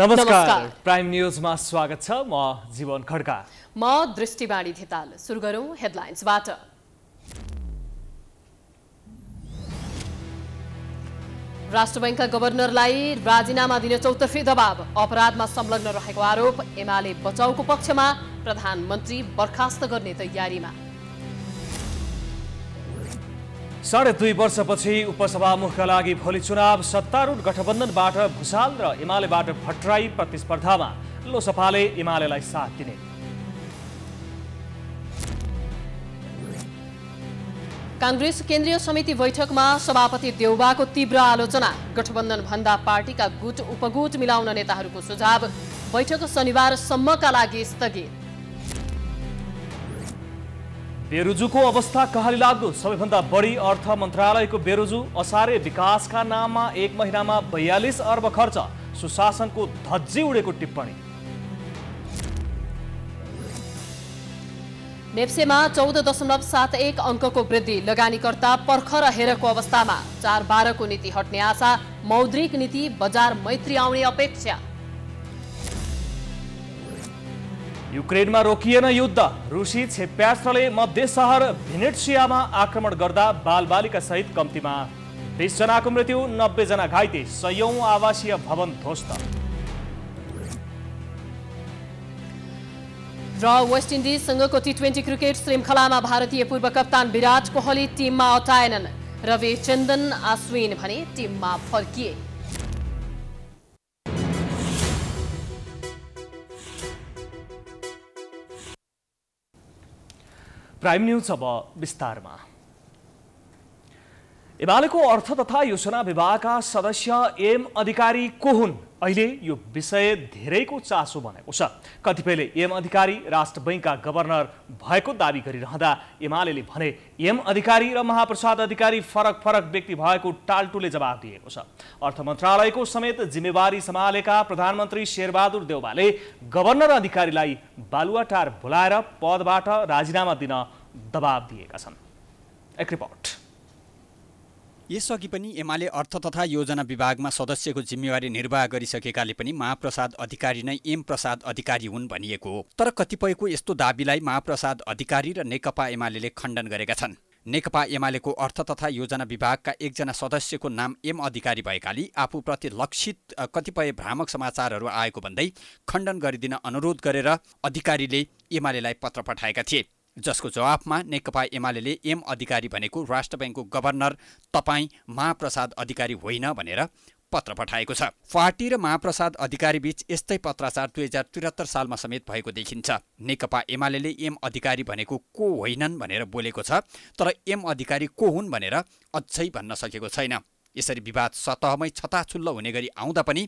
नमस्कार प्राइम न्यूजमा स्वागत छ म जीवन खड्का म दृष्टिवाणी धिताल सुरु गरौँ हेडलाइन्सबाट राष्ट्र ब्याङ्कका गभर्नरलाई राजीनामा दिन चौतर्फी दबाव अपराधमा संलग्न रहेको आरोप एमाले बचाउको पक्षमा प्रधानमन्त्री बर्खास्त गर्ने तयारीमा साढे दुई वर्षपछि उपसभामुखका लागि भोलि चुनाव सत्तारूढ गठबन्धनबाट भुसाल र एमालेबाट भट्टराई प्रतिस्पर्धामा लोसपाले एमालेलाई साथ दिने काङ्ग्रेस केन्द्रीय समिति बैठकमा सभापति देउबाको तीव्र आलोचना गठबन्धन भन्दा पार्टीका गुट उपगुट मिलाउन नेताहरूको सुझाव बैठक शनिबारसम्मका लागि स्थगित बेरुजुको अवस्था कहाली लाग्दो सबैभन्दा बढी अर्थ मन्त्रालयको बेरुजु असारे विकासका नाममा एक महिनामा बयालिस अर्ब खर्च सुशासनको धज्जी उडेको टिप्पणी नेप्सेमा चौध दशमलव सात एक अङ्कको वृद्धि लगानीकर्ता पर्ख र हेरको अवस्थामा चार बाह्रको नीति हट्ने आशा मौद्रिक नीति बजार मैत्री आउने अपेक्षा युक्रेनमा रोकिएन युद्ध रुसी छेप्यास्त्रले मध्य सहर भिनेट्सियामा आक्रमण गर्दा बालबालिका सहित कम्तीमा बिसजनाको मृत्यु नब्बेजना घाइते सयौं आवासीय भवन ध्वस्त र वेस्ट इन्डिजसँगको टी ट्वेन्टी क्रिकेट श्रृङ्खलामा भारतीय पूर्व कप्तान विराट कोहली टिममा अटाएनन् रवि चन्दन आश्विन भने टिममा फर्किए प्राइम न्यूज अब विस्तारमा एमालेको अर्थ तथा योजना विभागका सदस्य एम अधिकारी को हुन् अहिले यो विषय धेरैको चासो बनेको छ कतिपयले एम अधिकारी राष्ट्र बैङ्कका गभर्नर भएको दावी गरिरहँदा एमाले भने एम अधिकारी र महाप्रसाद अधिकारी फरक फरक व्यक्ति भएको टाल्टुले जवाब दिएको छ अर्थ मन्त्रालयको समेत जिम्मेवारी सम्हालेका प्रधानमन्त्री शेरबहादुर देउवाले गभर्नर अधिकारीलाई बालुवाटार बोलाएर पदबाट राजीनामा दिन दबाब दिएका छन् एक रिपोर्ट यसअघि पनि एमाले अर्थ तथा योजना विभागमा सदस्यको जिम्मेवारी निर्वाह गरिसकेकाले पनि महाप्रसाद अधिकारी नै एम प्रसाद अधिकारी हुन् भनिएको हो तर कतिपयको यस्तो दावीलाई महाप्रसाद अधिकारी र नेकपा एमाले खण्डन गरेका छन् नेकपा एमालेको अर्थ तथा योजना विभागका एकजना सदस्यको नाम एम अधिकारी भएकाले आफूप्रति लक्षित कतिपय भ्रामक समाचारहरू आएको भन्दै खण्डन गरिदिन अनुरोध गरेर अधिकारीले एमालेलाई पत्र पठाएका थिए जसको जवाफमा नेकपा एमाले एम अधिकारी भनेको राष्ट्र ब्याङ्कको गभर्नर तपाईँ महाप्रसाद अधिकारी होइन भनेर पत्र पठाएको छ पार्टी र महाप्रसाद अधिकारी अधिकारीबीच यस्तै पत्राचार दुई हजार त्रिहत्तर सालमा समेत भएको देखिन्छ नेकपा एमाले एम अधिकारी भनेको को होइनन् भनेर बोलेको छ तर एम अधिकारी को हुन् भनेर अझै भन्न सकेको छैन यसरी विवाद सतहमै छताछुल्ल हुने गरी आउँदा पनि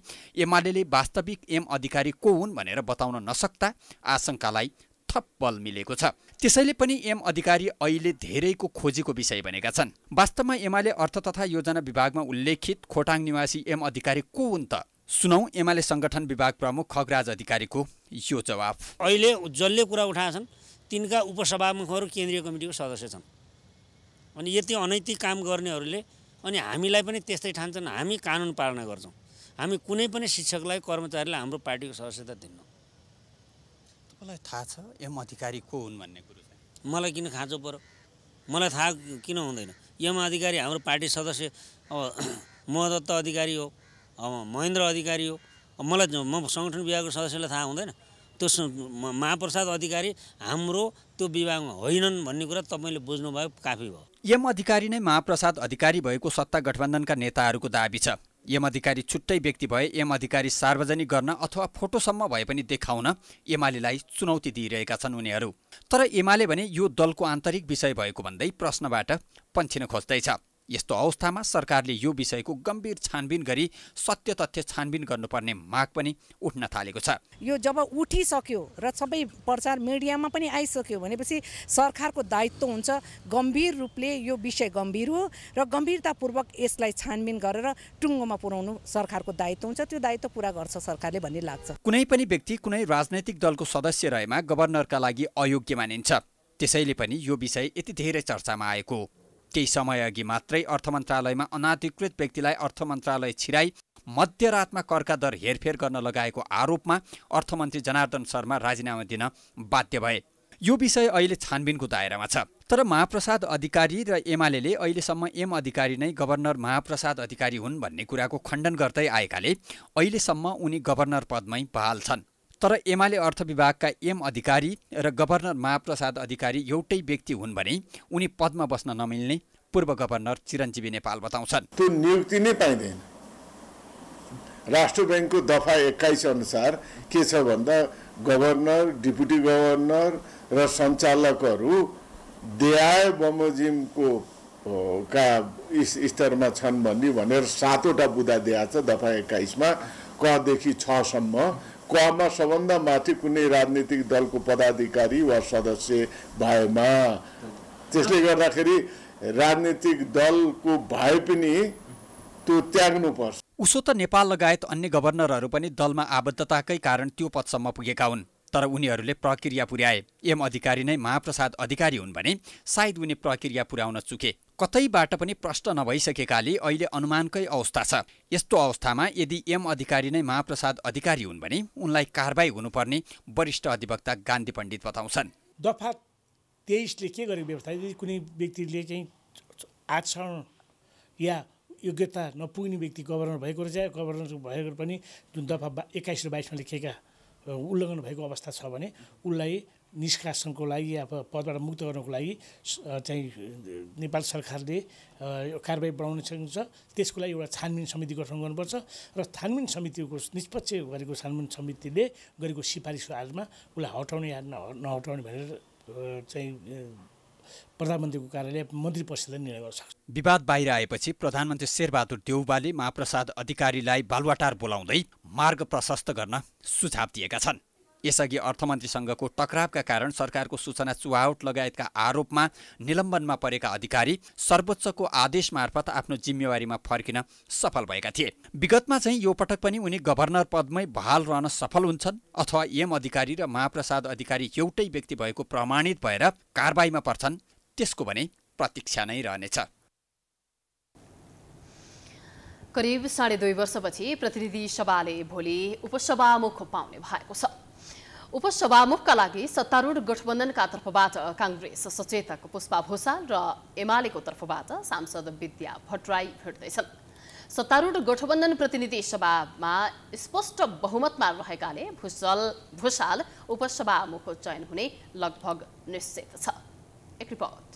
एमाले वास्तविक एम अधिकारी को हुन् भनेर बताउन नसक्दा आशंकालाई थप बल मिलेको छ त्यसैले पनि एम अधिकारी अहिले धेरैको खोजीको विषय बनेका छन् वास्तवमा एमाले अर्थ तथा योजना विभागमा उल्लेखित खोटाङ निवासी एम अधिकारी को हुन् त सुनौ एमाले सङ्गठन विभाग प्रमुख खगराज अधिकारीको यो जवाफ अहिले जसले कुरा उठाएछन् तिनका उपसभामुखहरू केन्द्रीय कमिटीको सदस्य छन् अनि यति अनैतिक काम गर्नेहरूले अनि हामीलाई पनि त्यस्तै ठान्छन् हामी कानुन पालना गर्छौँ हामी कुनै पनि शिक्षकलाई कर्मचारीलाई हाम्रो पार्टीको सदस्यता दिन्नौँ तपाईँलाई थाहा छ एम अधिकारी को हुन् भन्ने कुरो चाहिँ मलाई किन खाँचो पर मलाई थाहा किन हुँदैन एम अधिकारी हाम्रो पार्टी सदस्य अब महदत्त अधिकारी हो अब महेन्द्र अधिकारी हो मलाई म सङ्गठन विभागको सदस्यलाई थाहा हुँदैन त्यो महाप्रसाद अधिकारी हाम्रो त्यो विभागमा होइनन् भन्ने कुरा तपाईँले बुझ्नुभयो काफी भयो एम अधिकारी नै महाप्रसाद अधिकारी भएको सत्ता गठबन्धनका नेताहरूको दावी छ एम अधिकारी छुट्टै व्यक्ति भए एम अधिकारी सार्वजनिक गर्न अथवा फोटोसम्म भए पनि देखाउन एमालेलाई चुनौती दिइरहेका छन् उनीहरू तर एमाले भने यो दलको आन्तरिक विषय भएको भन्दै प्रश्नबाट पन्छिन खोज्दैछ यस्तो अवस्थामा सरकारले यो विषयको गम्भीर छानबिन गरी सत्य तथ्य छानबिन गर्नुपर्ने माग पनि उठ्न थालेको छ यो जब उठिसक्यो र सबै प्रचार मिडियामा पनि आइसक्यो भनेपछि सरकारको दायित्व हुन्छ गम्भीर रूपले यो विषय गम्भीर हो र गम्भीरतापूर्वक यसलाई छानबिन गरेर टुङ्गोमा पुर्याउनु सरकारको दायित्व हुन्छ त्यो दायित्व पुरा गर्छ सरकारले भन्ने लाग्छ कुनै पनि व्यक्ति कुनै राजनैतिक दलको सदस्य रहेमा गभर्नरका लागि अयोग्य मानिन्छ त्यसैले पनि यो विषय यति धेरै चर्चामा आएको केही समयअघि मात्रै अर्थ मन्त्रालयमा अनाधिकृत व्यक्तिलाई अर्थ मन्त्रालय छिराई मध्यरातमा करका दर हेरफेर गर्न लगाएको आरोपमा अर्थमन्त्री जनार्दन शर्मा राजीनामा दिन बाध्य भए यो विषय अहिले छानबिनको दायरामा छ तर महाप्रसाद अधिकारी र एमाले अहिलेसम्म एम अधिकारी नै गभर्नर महाप्रसाद अधिकारी हुन् भन्ने कुराको खण्डन गर्दै आएकाले अहिलेसम्म उनी गभर्नर पदमै बहाल छन् तर एमाले अर्थ विभागका एम अधिकारी र गभर्नर महाप्रसाद अधिकारी एउटै व्यक्ति हुन् भने उनी पदमा बस्न नमिल्ने पूर्व गभर्नर चिरञ्जीवी नेपाल बताउँछन् त्यो नियुक्ति नै पाइँदैन राष्ट्र ब्याङ्कको दफा एक्काइस अनुसार के छ भन्दा गभर्नर डिपुटी गभर्नर र सञ्चालकहरू देहाय बमोजिमको का स्तरमा छन् भन्ने भनेर सातवटा बुदा दिएको छ दफा एक्काइसमा कदेखि छसम्म सबभन्दा माथि कुनै राजनीतिक दलको पदाधिकारी वा सदस्य भएमा त्यसले गर्दाखेरि राजनीतिक दलको भए पनि त्यो त्याग्नुपर्छ उसो त नेपाल लगायत अन्य गभर्नरहरू पनि दलमा आबद्धताकै कारण त्यो पदसम्म पुगेका हुन् तर उनीहरूले प्रक्रिया पुर्याए एम अधिकारी नै महाप्रसाद अधिकारी हुन् भने सायद उनी प्रक्रिया पुर्याउन चुके कतैबाट पनि प्रष्ट नभइसकेकाले अहिले अनुमानकै अवस्था छ यस्तो अवस्थामा यदि एम अधिकारी नै महाप्रसाद अधिकारी हुन् भने उनलाई कारवाही हुनुपर्ने वरिष्ठ अधिवक्ता गान्धी पण्डित बताउँछन् दफा तेइसले के गरेको व्यवस्था यदि कुनै व्यक्तिले चाहिँ आचरण या योग्यता नपुग्ने व्यक्ति गभर्नर भएको रहेछ गभर्नर भएको पनि जुन दफा एक्काइस र बाइसमा लेखेका उल्लङ्घन भएको अवस्था छ भने उसलाई निष्कासनको लागि अब पदबाट मुक्त गर्नको लागि चाहिँ नेपाल सरकारले कारवाही बढाउन सकिन्छ त्यसको लागि एउटा छानबिन समिति गठन गर्नुपर्छ र छानबिन समितिको निष्पक्ष गरेको छानबिन समितिले गरेको सिफारिसको आधारमा उसलाई हटाउने या नहटाउने भनेर चाहिँ प्रधानमन्त्रीको कार्यालय मन्त्री परिषदले निर्णय गर्न सक्छ विवाद बाहिर आएपछि प्रधानमन्त्री शेरबहादुर देउबाले महाप्रसाद अधिकारीलाई बालुवाटार बोलाउँदै मार्ग प्रशस्त गर्न सुझाव दिएका छन् यसअघि अर्थमन्त्रीसँगको टक्रावका कारण सरकारको सूचना चुहावट लगायतका आरोपमा निलम्बनमा परेका अधिकारी सर्वोच्चको आदेश मार्फत आफ्नो जिम्मेवारीमा फर्किन सफल भएका थिए विगतमा चाहिँ यो पटक पनि उनी गभर्नर पदमै बहाल रहन सफल हुन्छन् अथवा एम अधिकारी र महाप्रसाद अधिकारी एउटै व्यक्ति भएको प्रमाणित भएर कारवाहीमा पर्छन् त्यसको भने प्रतीक्षा नै रहनेछ करिब साढे दुई वर्षपछि प्रतिनिधि सभाले भोलि उपसभामुख पाउने भएको छ उपसभामुखका लागि सत्तारूढ गठबन्धनका तर्फबाट काङ्ग्रेस सचेतक पुष्पा भूषाल र एमालेको तर्फबाट सांसद विद्या भट्टराई भेट्दैछन् सत्तारूढ गठबन्धन प्रतिनिधि सभामा स्पष्ट बहुमतमा रहेकाले भूषल भूषाल उपसभामुख चयन हुने लगभग निश्चित छ एक रिपोर्ट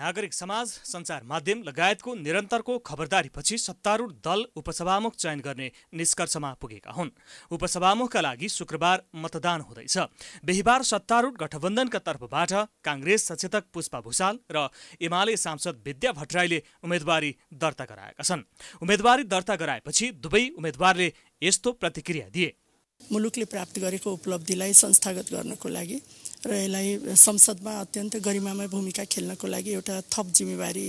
नागरिक समाज सञ्चार माध्यम लगायतको निरन्तरको खबरदारीपछि सत्तारूढ दल उपसभामुख चयन गर्ने निष्कर्षमा पुगेका हुन् उपसभामुखका लागि शुक्रबार मतदान हुँदैछ बिहिबार सत्तारूढ गठबन्धनका तर्फबाट काङ्ग्रेस सचेतक पुष्पा भूषाल र एमाले सांसद विद्या भट्टराईले उम्मेदवारी दर्ता गराएका छन् उम्मेदवारी दर्ता गराएपछि दुवै उम्मेद्वारले यस्तो प्रतिक्रिया दिए मुलुकले प्राप्त गरेको उपलब्धिलाई संस्थागत गर्नको लागि र यसलाई संसदमा अत्यन्त गरिमामय भूमिका खेल्नको लागि एउटा थप जिम्मेवारी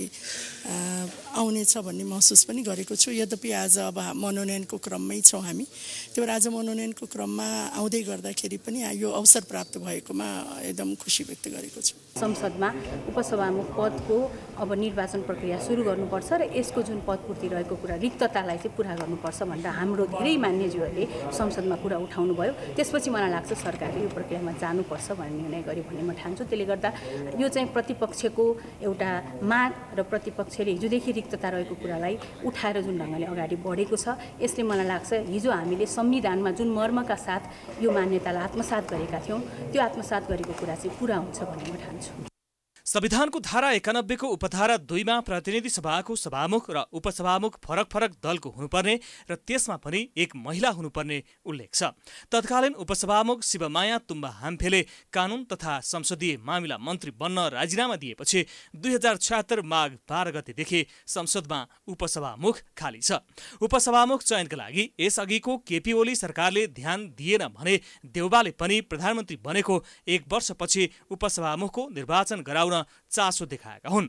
आउनेछ भन्ने महसुस पनि गरेको छु यद्यपि आज अब मनोनयनको क्रममै छौँ हामी त्यो आज मनोनयनको क्रममा आउँदै गर्दाखेरि पनि यो अवसर प्राप्त भएकोमा एकदम खुसी व्यक्त गरेको छु संसदमा उपसभामुख पदको अब निर्वाचन प्रक्रिया सुरु गर्नुपर्छ र यसको जुन पदपूर्ति रहेको कुरा रिक्ततालाई चाहिँ पुरा गर्नुपर्छ भनेर हाम्रो धेरै मान्यज्यूहरूले संसदमा कुरा उठाउनुभयो त्यसपछि मलाई लाग्छ सरकारले यो प्रक्रियामा जानुपर्छ भन्ने निर्णय गर्यो भन्ने म ठान्छु त्यसले गर्दा यो चाहिँ प्रतिपक्षको एउटा माग र प्रतिपक्षले हिजोदेखि रिक्तता रहेको कुरालाई उठाएर जुन ढङ्गले अगाडि बढेको छ यसले मलाई लाग्छ हिजो हामीले संविधानमा जुन मर्मका साथ यो मान्यतालाई आत्मसात गरेका थियौँ त्यो आत्मसात गरेको कुरा चाहिँ पुरा हुन्छ भन्ने म ठान्छु संविधानको धारा एकानब्बेको उपधारा दुईमा प्रतिनिधि सभाको सभामुख र उपसभामुख फरक फरक दलको हुनुपर्ने र त्यसमा पनि एक महिला हुनुपर्ने उल्लेख छ तत्कालीन उपसभामुख शिवमाया तुम्बा हाम्फेले कानुन तथा संसदीय मामिला मन्त्री बन्न राजीनामा दिएपछि दुई हजार छत्तर माघ बाह्र गतेदेखि संसदमा उपसभामुख खाली छ उपसभामुख चयनका लागि यसअघिको केपी ओली सरकारले ध्यान दिएन भने देउबाले पनि प्रधानमन्त्री बनेको एक वर्षपछि उपसभामुखको निर्वाचन गराउन चासो देखाएका हुन्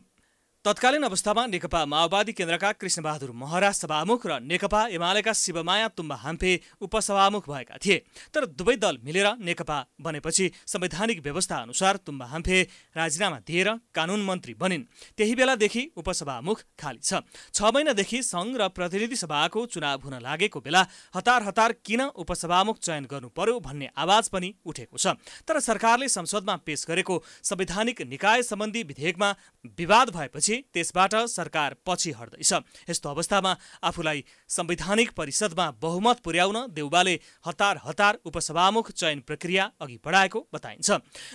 तत्कालीन अवस्थामा नेकपा माओवादी केन्द्रका कृष्णबहादुर महरा सभामुख र नेकपा एमालेका शिवमाया तुम्बा हाम्फे उपसभामुख भएका थिए तर दुवै दल मिलेर नेकपा बनेपछि संवैधानिक व्यवस्था अनुसार तुम्बा हाम्फे राजीनामा दिएर कानुन मन्त्री बनिन् त्यही बेलादेखि उपसभामुख खाली छ छ महिनादेखि सङ्घ र प्रतिनिधि सभाको चुनाव हुन लागेको बेला हतार हतार किन उपसभामुख चयन गर्नु पर्यो भन्ने आवाज पनि उठेको छ तर सरकारले संसदमा पेश गरेको संवैधानिक निकाय सम्बन्धी विधेयकमा विवाद भएपछि पछि त्यसबाट सरकार पछि हट्दैछ यस्तो अवस्थामा आफूलाई संवैधानिक परिषदमा बहुमत पुर्याउन देउबाले हतार हतार उपसभामुख चयन प्रक्रिया अघि बढाएको बताइन्छ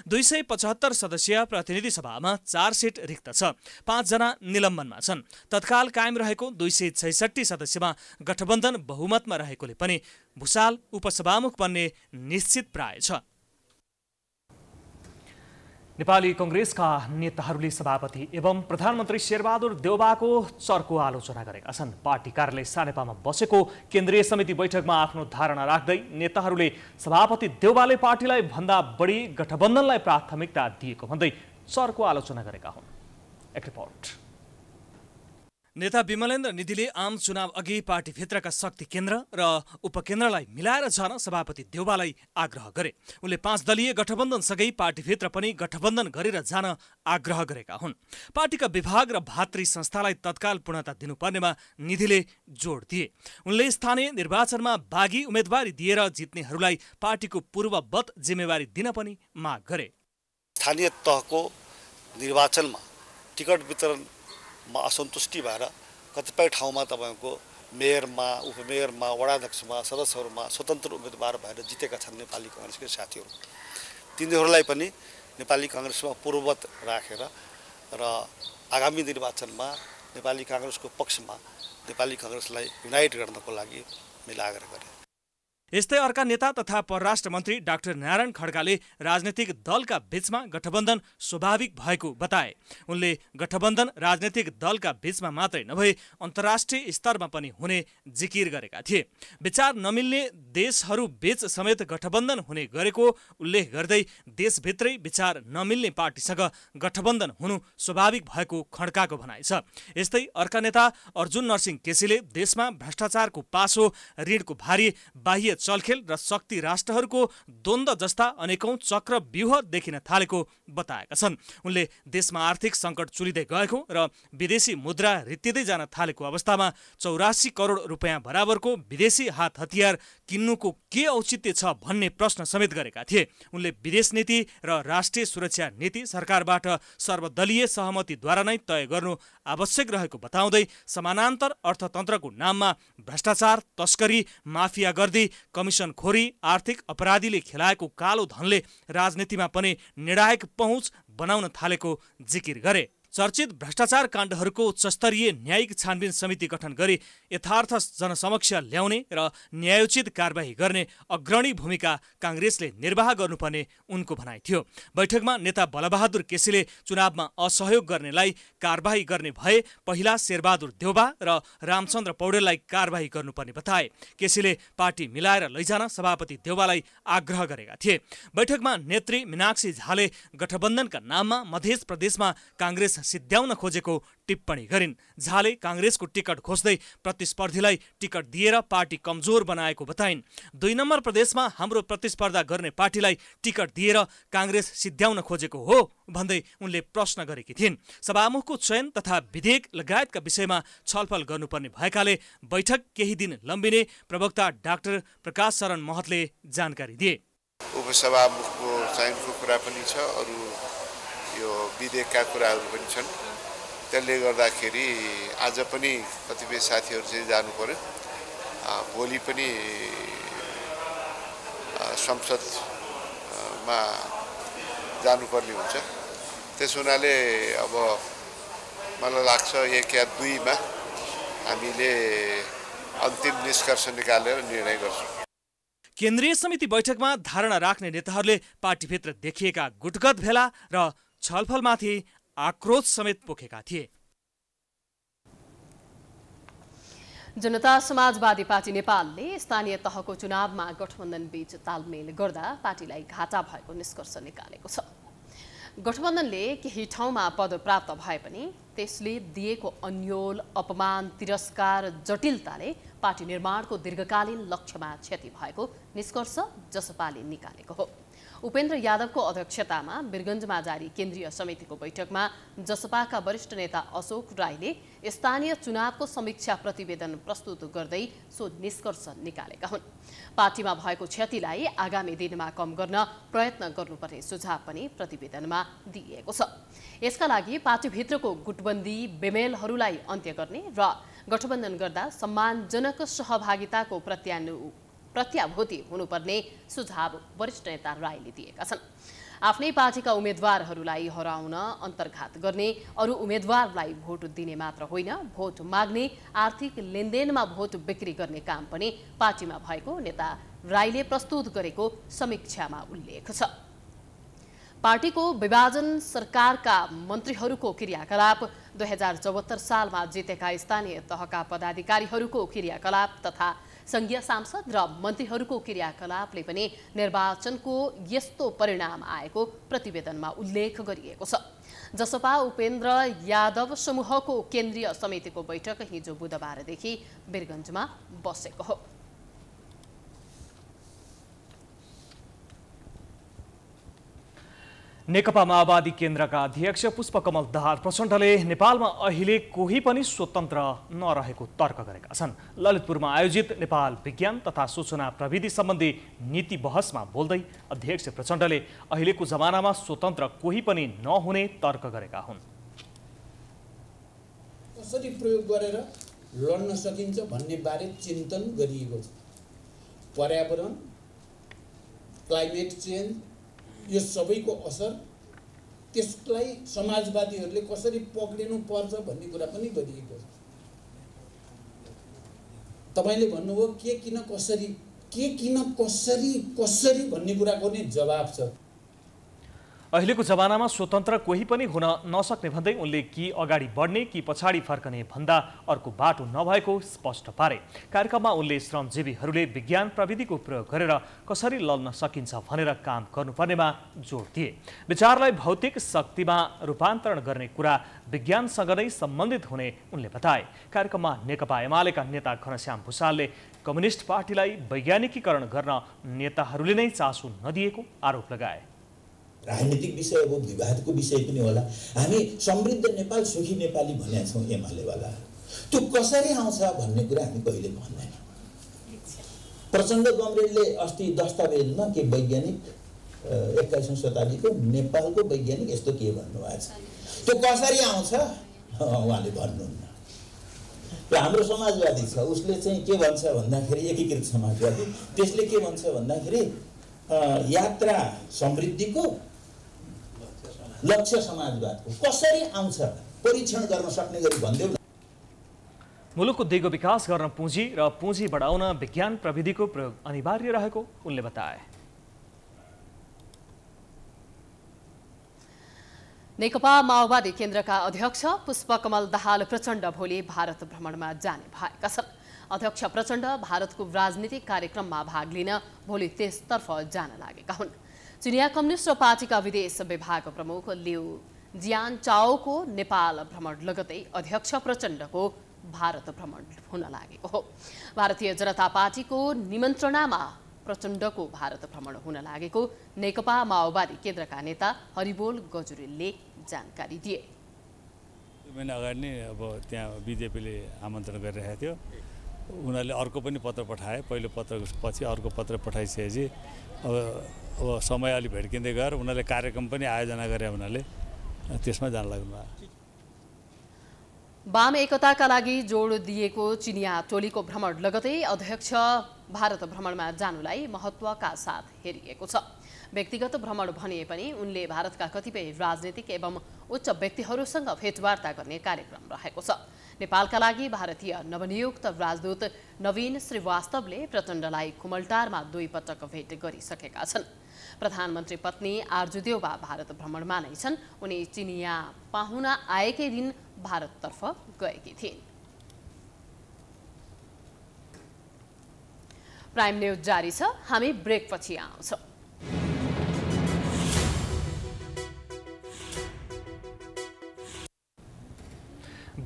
दुई सय पचहत्तर सदस्यीय प्रतिनिधि सभामा चार सिट रिक्त छ पाँचजना निलम्बनमा छन् तत्काल कायम रहेको दुई सय छैसठी सदस्यमा गठबन्धन बहुमतमा रहेकोले पनि भुसाल उपसभामुख बन्ने निश्चित प्राय छ नेपाली कङ्ग्रेसका नेताहरूले सभापति एवं प्रधानमन्त्री शेरबहादुर देउबाको चर्को आलोचना गरेका छन् पार्टी कार्यालय सानेपामा बसेको केन्द्रीय समिति बैठकमा आफ्नो धारणा राख्दै नेताहरूले सभापति देउबाले पार्टीलाई भन्दा बढी गठबन्धनलाई प्राथमिकता दिएको भन्दै चर्को आलोचना गरेका हुन् एक रिपोर्ट नेता विमलेन्द्र निधिले आम चुनाव अघि पार्टीभित्रका शक्ति केन्द्र र उपकेन्द्रलाई मिलाएर जान सभापति देउबालाई आग्रह गरे उनले पाँच दलीय गठबन्धनसँगै पार्टीभित्र पनि गठबन्धन गरेर जान आग्रह गरेका हुन् पार्टीका विभाग र भातृ संस्थालाई तत्काल पूर्णता दिनुपर्नेमा निधिले जोड दिए उनले स्थानीय निर्वाचनमा बाघी उम्मेदवारी दिएर जित्नेहरूलाई पार्टीको पूर्ववत जिम्मेवारी दिन पनि माग गरे स्थानीय तहको निर्वाचनमा टिकट वितरण मा असन्तुष्टि भएर कतिपय ठाउँमा तपाईँको मेयरमा उपमेयरमा वडाध्यक्षमा सदस्यहरूमा स्वतन्त्र उम्मेदवार भएर जितेका छन् नेपाली कङ्ग्रेसकै साथीहरू तिनीहरूलाई पनि नेपाली कङ्ग्रेसमा पूर्ववत राखेर र आगामी निर्वाचनमा नेपाली काङ्ग्रेसको पक्षमा नेपाली कङ्ग्रेसलाई युनाइट गर्नको लागि मैले आग्रह गरेँ यस्तै अर्का नेता तथा परराष्ट्र मन्त्री डाक्टर नारायण खड्काले राजनैतिक दलका बीचमा गठबन्धन स्वाभाविक भएको बताए उनले गठबन्धन राजनैतिक दलका बीचमा मात्रै नभई अन्तर्राष्ट्रिय स्तरमा पनि हुने जिकिर गरेका थिए विचार नमिल्ने देशहरू बीच समेत गठबन्धन हुने गरेको उल्लेख गर्दै देशभित्रै विचार नमिल्ने पार्टीसँग गठबन्धन हुनु स्वाभाविक भएको खड्काको भनाइ छ यस्तै अर्का नेता अर्जुन नरसिंह केसीले देशमा भ्रष्टाचारको पासो ऋणको भारी बाह्य चलखेल र शक्ति राष्ट्रहरूको द्वन्द्व जस्ता अनेकौं चक्र व्यूह देखिन थालेको बताएका छन् उनले देशमा आर्थिक सङ्कट चुलिँदै गएको र विदेशी मुद्रा रित्तिँदै जान थालेको अवस्थामा चौरासी करोड रुपियाँ बराबरको विदेशी हात हतियार किन्नुको के औचित्य छ भन्ने प्रश्न समेत गरेका थिए उनले विदेश नीति र राष्ट्रिय सुरक्षा नीति सरकारबाट सर्वदलीय सहमतिद्वारा नै तय गर्नु आवश्यक रहेको बताउँदै समानान्तर अर्थतन्त्रको नाममा भ्रष्टाचार तस्करी माफिया गर्दी कमिसन खोरी आर्थिक अपराधीले खेलाएको कालो धनले राजनीतिमा पनि निर्णायक पहुँच बनाउन थालेको जिकिर गरे चर्चित भ्रष्टाचार काण्डहरूको उच्चस्तरीय न्यायिक छानबिन समिति गठन गरी यथार्थ जनसमक्ष ल्याउने र न्यायोचित कारवाही गर्ने अग्रणी भूमिका काङ्ग्रेसले निर्वाह गर्नुपर्ने उनको भनाइ थियो बैठकमा नेता बलबहादुर केसीले चुनावमा असहयोग गर्नेलाई कारवाही गर्ने भए पहिला शेरबहादुर देउबा र रामचन्द्र पौडेललाई कारवाही गर्नुपर्ने बताए केसीले पार्टी मिलाएर लैजान सभापति देउबालाई आग्रह गरेका थिए बैठकमा नेत्री मीनाक्षी झाले गठबन्धनका नाममा मध्य प्रदेशमा काङ्ग्रेस सिद्ध्याउन खोजेको टिप्पणी गरिन् झाले काङ्ग्रेसको टिकट खोज्दै प्रतिस्पर्धीलाई टिकट दिएर पार्टी कमजोर बनाएको बताइन् दुई नम्बर प्रदेशमा हाम्रो प्रतिस्पर्धा गर्ने पार्टीलाई टिकट दिएर काङ्ग्रेस सिद्ध्याउन खोजेको हो भन्दै उनले प्रश्न गरेकी थिइन् सभामुखको चयन तथा विधेयक लगायतका विषयमा छलफल गर्नुपर्ने भएकाले बैठक केही दिन लम्बिने प्रवक्ता डाक्टर प्रकाश शरण महतले जानकारी दिए उपसभामुखको चयनको कुरा पनि छ अरू यो विधेयकका कुराहरू पनि छन् त्यसले गर्दाखेरि आज पनि कतिपय साथीहरू चाहिँ जानु पऱ्यो भोलि पनि संसदमा जानुपर्ने हुन्छ त्यस हुनाले अब मलाई लाग्छ एक या दुईमा हामीले अन्तिम निष्कर्ष निकालेर निर्णय गर्छौँ केन्द्रीय समिति बैठकमा धारणा राख्ने नेताहरूले पार्टीभित्र देखिएका गुटगत भेला र छलफलमाथि आक्रोश समेत पोखेका थिए जनता समाजवादी पार्टी नेपालले स्थानीय तहको चुनावमा गठबन्धनबीच तालमेल गर्दा पार्टीलाई घाटा भएको निष्कर्ष निकालेको छ गठबन्धनले केही ठाउँमा पद प्राप्त भए पनि त्यसले दिएको अन्योल अपमान तिरस्कार जटिलताले पार्टी निर्माणको दीर्घकालीन लक्ष्यमा क्षति भएको निष्कर्ष जसपाले निकालेको हो उपेन्द्र यादवको अध्यक्षतामा बिरगन्जमा जारी केन्द्रीय समितिको बैठकमा जसपाका वरिष्ठ नेता अशोक राईले स्थानीय चुनावको समीक्षा प्रतिवेदन प्रस्तुत गर्दै सो निष्कर्ष निकालेका हुन् पार्टीमा भएको क्षतिलाई आगामी दिनमा कम गर्न प्रयत्न गर्नुपर्ने सुझाव पनि प्रतिवेदनमा दिइएको छ यसका लागि पार्टीभित्रको गुटबन्दी बेमेलहरूलाई अन्त्य गर्ने र गठबन्धन गर्दा सम्मानजनक सहभागिताको प्रत्यान प्रत्याभूति हुनुपर्ने सुझाव वरिष्ठ नेता राईले दिएका छन् आफ्नै पार्टीका उम्मेद्वारहरूलाई हराउन अन्तर्घात गर्ने अरू उम्मेद्वारलाई भोट दिने मात्र होइन भोट माग्ने आर्थिक लेनदेनमा भोट बिक्री गर्ने काम पनि पार्टीमा भएको नेता राईले प्रस्तुत गरेको समीक्षामा उल्लेख छ पार्टीको विभाजन सरकारका मन्त्रीहरूको क्रियाकलाप दुई हजार चौहत्तर सालमा जितेका स्थानीय तहका पदाधिकारीहरूको क्रियाकलाप तथा संघीय सांसद र मन्त्रीहरूको क्रियाकलापले पनि निर्वाचनको यस्तो परिणाम आएको प्रतिवेदनमा उल्लेख गरिएको छ जसपा उपेन्द्र यादव समूहको केन्द्रीय समितिको बैठक हिजो बुधबारदेखि वीरगन्जमा बसेको हो नेकपा माओवादी केन्द्रका अध्यक्ष पुष्पकमल दाहाल प्रचण्डले नेपालमा अहिले कोही पनि स्वतन्त्र नरहेको तर्क गरेका छन् ललितपुरमा आयोजित नेपाल विज्ञान तथा सूचना प्रविधि सम्बन्धी नीति बहसमा बोल्दै अध्यक्ष प्रचण्डले अहिलेको जमानामा स्वतन्त्र कोही पनि नहुने तर्क गरेका हुन् कसरी प्रयोग गरेर लड्न सकिन्छ भन्ने बारे चिन्तन गरिएको छ पर्यावरण क्लाइमेट चेन्ज यो सबैको असर त्यसलाई समाजवादीहरूले कसरी पर्छ भन्ने कुरा पनि गरिएको छ तपाईँले भन्नुभयो के किन कसरी के किन कसरी कसरी भन्ने कुराको नै जवाब छ अहिलेको जमानामा स्वतन्त्र कोही पनि हुन नसक्ने भन्दै उनले कि अगाडि बढ्ने कि पछाडि फर्कने भन्दा अर्को बाटो नभएको स्पष्ट पारे कार्यक्रममा उनले श्रमजीवीहरूले विज्ञान प्रविधिको प्रयोग गरेर कसरी लड्न सकिन्छ भनेर काम गर्नुपर्नेमा जोड दिए विचारलाई भौतिक शक्तिमा रूपान्तरण गर्ने कुरा विज्ञानसँग नै सम्बन्धित हुने उनले बताए कार्यक्रममा नेकपा एमालेका नेता घनश्याम भूषालले कम्युनिस्ट पार्टीलाई वैज्ञानिकीकरण गर्न नेताहरूले नै चासो नदिएको आरोप लगाए राजनीतिक विषय हो विवादको विषय पनि होला हामी समृद्ध नेपाल सुखी नेपाली भनेका छौँ एमालेवाला त्यो कसरी आउँछ भन्ने कुरा हामी कहिले भन्दैनौँ प्रचण्ड गमरेलले अस्ति दस्तावेजमा के वैज्ञानिक एक्काइसौँ शताब्दीको नेपालको वैज्ञानिक यस्तो के भन्नुभएको छ त्यो कसरी आउँछ उहाँले भन्नुहुन्न त्यो हाम्रो समाजवादी छ उसले चाहिँ के भन्छ भन्दाखेरि एकीकृत समाजवादी त्यसले के भन्छ भन्दाखेरि यात्रा समृद्धिको लक्ष्य समाजवादको कसरी आउँछ परीक्षण गर्न सक्ने गरी भनिदेऊ न मुलुकको दिगो विकास गर्न पुँजी र पुँजी बढाउन विज्ञान प्रविधिको प्रयोग अनिवार्य रहेको उनले बताए नेकपा माओवादी केन्द्रका अध्यक्ष पुष्पकमल दाहाल प्रचण्ड भोलि भारत भ्रमणमा जाने भएका छन् अध्यक्ष प्रचण्ड भारतको राजनीतिक कार्यक्रममा भाग लिन भोलि त्यसतर्फ जान लागेका हुन् चिनिया कम्युनिस्ट पार्टीका विदेश विभाग प्रमुख लिउ जियान चाओको नेपाल भ्रमण लगतै अध्यक्ष प्रचण्डको भारत भ्रमण हुन लागेको हो भारतीय जनता पार्टीको निमन्त्रणामा प्रचण्डको भारत भ्रमण हुन लागेको नेकपा माओवादी केन्द्रका नेता हरिबोल गजुरेलले जानकारी दिए दुई महिना अगाडि नै अब त्यहाँ बिजेपीले आमन्त्रण गरिरहेको थियो उनीहरूले अर्को पनि पत्र पठाए पहिलो पत्र पछि अर्को पत्र पठाइसकेपछि अब अब समय अलि भेट्किँदै गएर उनीहरूले कार्यक्रम पनि आयोजना गरे हुनाले त्यसमा जान लाग्नुभयो वाम एकताका लागि जोड दिएको चिनिया टोलीको भ्रमण लगतै अध्यक्ष भारत भ्रमणमा जानुलाई महत्वका साथ हेरिएको छ व्यक्तिगत भ्रमण भने पनि उनले भारतका कतिपय राजनीतिक एवं उच्च व्यक्तिहरूसँग भेटवार्ता गर्ने कार्यक्रम रहेको छ नेपालका लागि भारतीय नवनियुक्त राजदूत नवीन श्रीवास्तवले प्रचण्डलाई कुमलटारमा दुई पटक भेट गरिसकेका छन् प्रधानमन्त्री पत्नी आर्जुदेवा भारत भ्रमणमा नै छन् उनी चिनिया पाहुना आएकै दिन भारततर्फ गएकी थिइन् प्राइम न्युज जारी छ हामी ब्रेकपछि आउँछौँ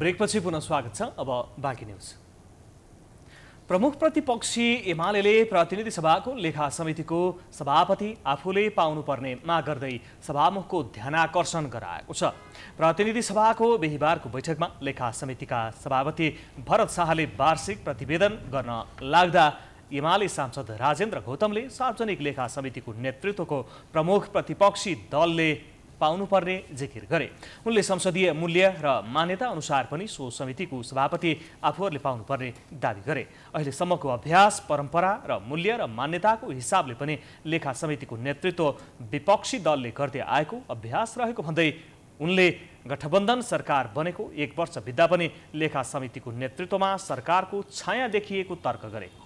ब्रेकपछि पुनः स्वागत छ अब बाँकी न्युज प्रमुख प्रतिपक्षी एमाले प्रतिनिधि सभाको लेखा समितिको सभापति आफूले पाउनुपर्ने माग गर्दै सभामुखको ध्यान आकर्षण गराएको छ प्रतिनिधि सभाको बिहिबारको बैठकमा लेखा समितिका सभापति भरत शाहले वार्षिक प्रतिवेदन गर्न लाग्दा एमाले सांसद राजेन्द्र गौतमले सार्वजनिक लेखा समितिको नेतृत्वको प्रमुख प्रतिपक्षी दलले पाउनुपर्ने जिकिर गरे उनले संसदीय मूल्य र मान्यता अनुसार पनि सो समितिको सभापति आफूहरूले पाउनुपर्ने दावी गरे अहिलेसम्मको अभ्यास परम्परा र मूल्य र मान्यताको हिसाबले पनि लेखा समितिको नेतृत्व विपक्षी दलले गर्दै आएको अभ्यास रहेको भन्दै उनले गठबन्धन सरकार बनेको एक वर्ष बित्दा पनि लेखा समितिको नेतृत्वमा सरकारको छाया देखिएको तर्क गरे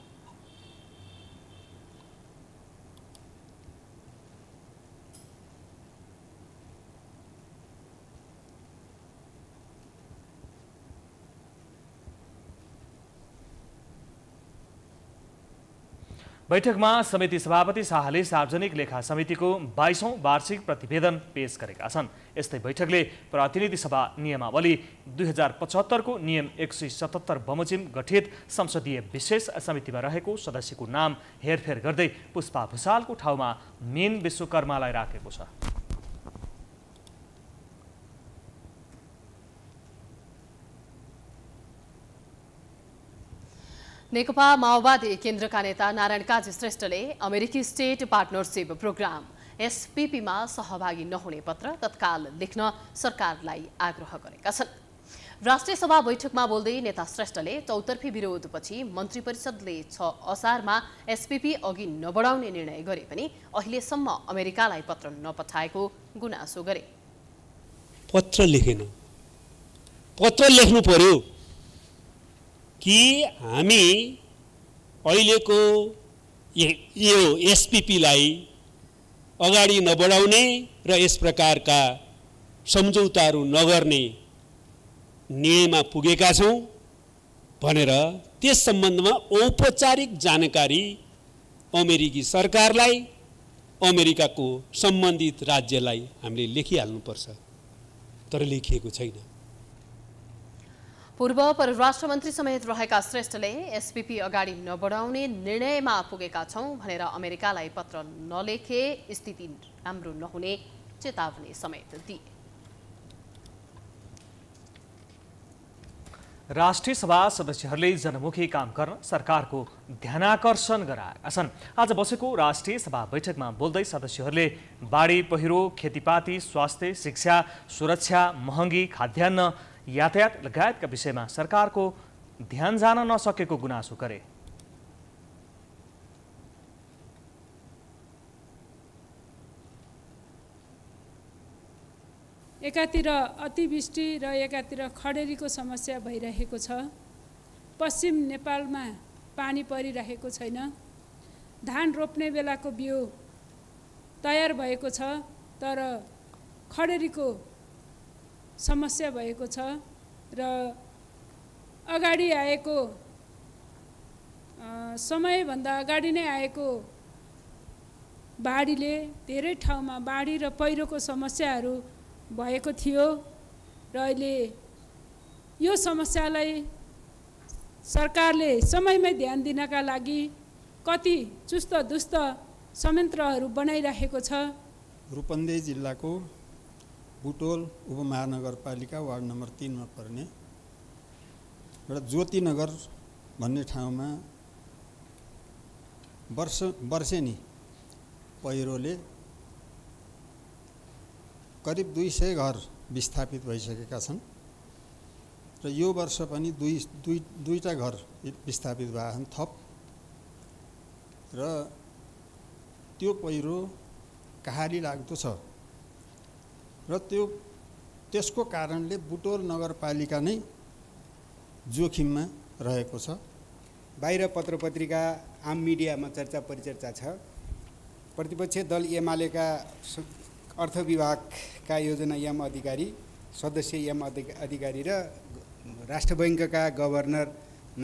बैठकमा समिति सभापति शाहले सार्वजनिक लेखा समितिको बाइसौँ वार्षिक प्रतिवेदन पेश गरेका छन् यस्तै बैठकले प्रतिनिधि सभा नियमावली दुई हजार पचहत्तरको नियम एक सय सतहत्तर बमोजिम गठित संसदीय विशेष समितिमा रहेको सदस्यको नाम हेरफेर गर्दै पुष्पा भुषालको ठाउँमा मेन विश्वकर्मालाई राखेको छ नेकपा माओवादी केन्द्रका नेता नारायण काजी श्रेष्ठले अमेरिकी स्टेट पार्टनरसिप प्रोग्राम एसपिपीमा सहभागी नहुने पत्र तत्काल लेख्न सरकारलाई आग्रह गरेका छन् राष्ट्रिय सभा बैठकमा बोल्दै नेता श्रेष्ठले चौतर्फी विरोधपछि मन्त्री परिषदले छ असारमा एसपिपी अघि नबढाउने निर्णय गरे पनि अहिलेसम्म अमेरिकालाई पत्र नपठाएको गुनासो गरे पत्र लेखेन पत्र लेख्नु पर्यो कि हामी अहिलेको यो एसपिपीलाई अगाडि नबढाउने र यस प्रकारका सम्झौताहरू नगर्ने निर्णयमा पुगेका छौँ भनेर त्यस सम्बन्धमा औपचारिक जानकारी अमेरिकी सरकारलाई अमेरिकाको सम्बन्धित राज्यलाई हामीले लेखिहाल्नुपर्छ तर लेखिएको छैन पूर्व परराष्ट्र मन्त्री समेत रहेका श्रेष्ठले एसपीपी अगाडि नबढाउने निर्णयमा पुगेका छौँ भनेर अमेरिकालाई पत्र नलेखे स्थिति राम्रो नहुने चेतावनी समेत दिए राष्ट्रिय सभा सदस्यहरूले जनमुखी काम गर्न सरकारको ध्यानाकर्षण गराएका छन् आज बसेको राष्ट्रिय सभा बैठकमा बोल्दै सदस्यहरूले बाढी पहिरो खेतीपाती स्वास्थ्य शिक्षा सुरक्षा महँगी खाद्यान्न यातायात लगायतका विषयमा सरकारको ध्यान जान नसकेको गुनासो गरे एकातिर अतिवृष्टि र एकातिर खडेरीको समस्या भइरहेको छ पश्चिम नेपालमा पानी परिरहेको छैन धान रोप्ने बेलाको बिउ तयार भएको छ तर खडेरीको समस्या भएको छ र अगाडि आएको समयभन्दा अगाडि नै आएको बाढीले धेरै ठाउँमा बाढी र पहिरोको समस्याहरू भएको थियो र अहिले यो समस्यालाई सरकारले समयमै ध्यान दिनका लागि कति चुस्त दुस्त संयन्त्रहरू बनाइराखेको छ रूपन्देही जिल्लाको बुटोल उपमहानगरपालिका वार्ड नम्बर तिनमा पर्ने एउटा ज्योतिनगर भन्ने ठाउँमा वर्ष वर्षेनी पहिरोले करिब दुई सय घर विस्थापित भइसकेका छन् र यो वर्ष पनि दुई दुई दुईवटा घर विस्थापित भएका छन् थप र त्यो पहिरो कहाली लाग्दो छ र त्यो त्यसको कारणले बुटोल नगरपालिका नै जोखिममा रहेको छ बाहिर पत्र पत्रिका आम मिडियामा चर्चा परिचर्चा छ प्रतिपक्ष दल एमालेका अर्थ विभागका योजना यम अधिकारी सदस्य यम अधिकारी र राष्ट्र बैङ्कका गभर्नर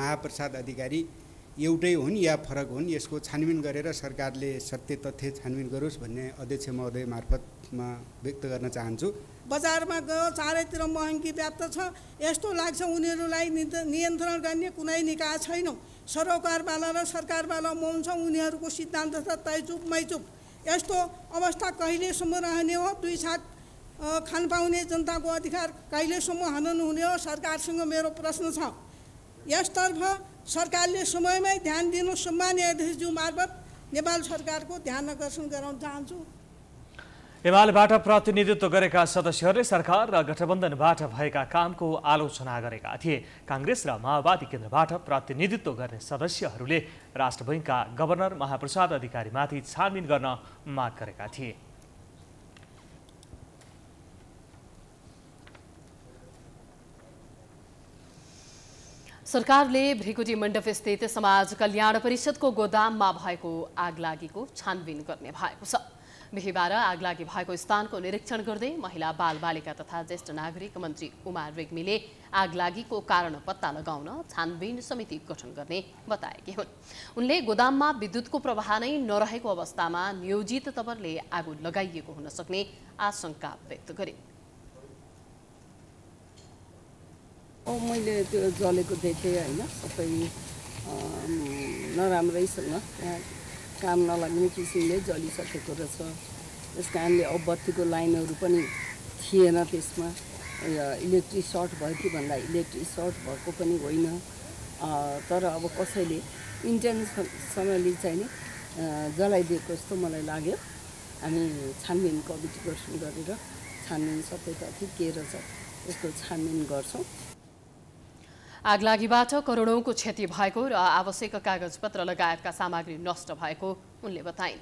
महाप्रसाद अधिकारी एउटै हुन् या फरक हुन् यसको छानबिन गरेर सरकारले सत्य तथ्य छानबिन गरोस् भन्ने अध्यक्ष महोदय मार्फतमा व्यक्त गर्न चाहन्छु बजारमा गयो चारैतिर महँगी व्याप्त छ यस्तो लाग्छ उनीहरूलाई नियन्त्रण गर्ने कुनै निकाय छैनौँ सरोकारवाला र सरकारवाला मौन छ उनीहरूको सिद्धान्त छ तैचुप मैचुप यस्तो अवस्था कहिलेसम्म रहने हो दुई साथ खान पाउने जनताको अधिकार कहिलेसम्म हनन हुने हो सरकारसँग मेरो प्रश्न छ यसतर्फ सरकारले समयमै ध्यान दिनु सम्मान न्यायाधीशज्यू मार्फत नेपाल सरकारको ध्यान आकर्षण गराउन चाहन्छु एमालेबाट प्रतिनिधित्व गरेका सदस्यहरूले सरकार र गठबन्धनबाट भएका कामको आलोचना गरेका थिए काङ्ग्रेस र माओवादी केन्द्रबाट प्रतिनिधित्व गर्ने सदस्यहरूले राष्ट्र बैङ्कका गभर्नर महाप्रसाद अधिकारीमाथि छानबिन गर्न माग गरेका थिए सरकारले भ्रिकुटी मण्डपस्थित समाज कल्याण परिषदको गोदाममा भएको आगलागीको छानबिन गर्ने भएको छ बिहिबार आगलागी भएको स्थानको निरीक्षण गर्दै महिला बाल बालिका तथा ज्येष्ठ नागरिक मन्त्री उमा रेग्मीले आगलागीको कारण पत्ता लगाउन छानबिन समिति गठन गर्ने बताएकी हुन् उनले गोदाममा विद्युतको प्रवाह नै नरहेको अवस्थामा नियोजित तवरले आगो लगाइएको हुन सक्ने आशंका व्यक्त गरे अब मैले त्यो जलेको देखेँ होइन सबै नराम्रैसँग त्यहाँ काम नलाग्ने किसिमले जलिसकेको रहेछ त्यस कारणले अब बत्तीको लाइनहरू पनि थिएन त्यसमा इलेक्ट्रिक सर्ट भयो कि भन्दा इलेक्ट्रिक सर्ट भएको पनि होइन तर अब कसैले इन्टेन्सनली चाहिँ नि जलाइदिएको जस्तो मलाई लाग्यो हामी छानबिन कमिटी गठन गरेर छानबिन सबै कति के रहेछ यस्तो छानबिन गर्छौँ आगलागीबाट करोडौँको क्षति भएको र आवश्यक कागजपत्र लगायतका सामग्री नष्ट भएको उनले बताइन्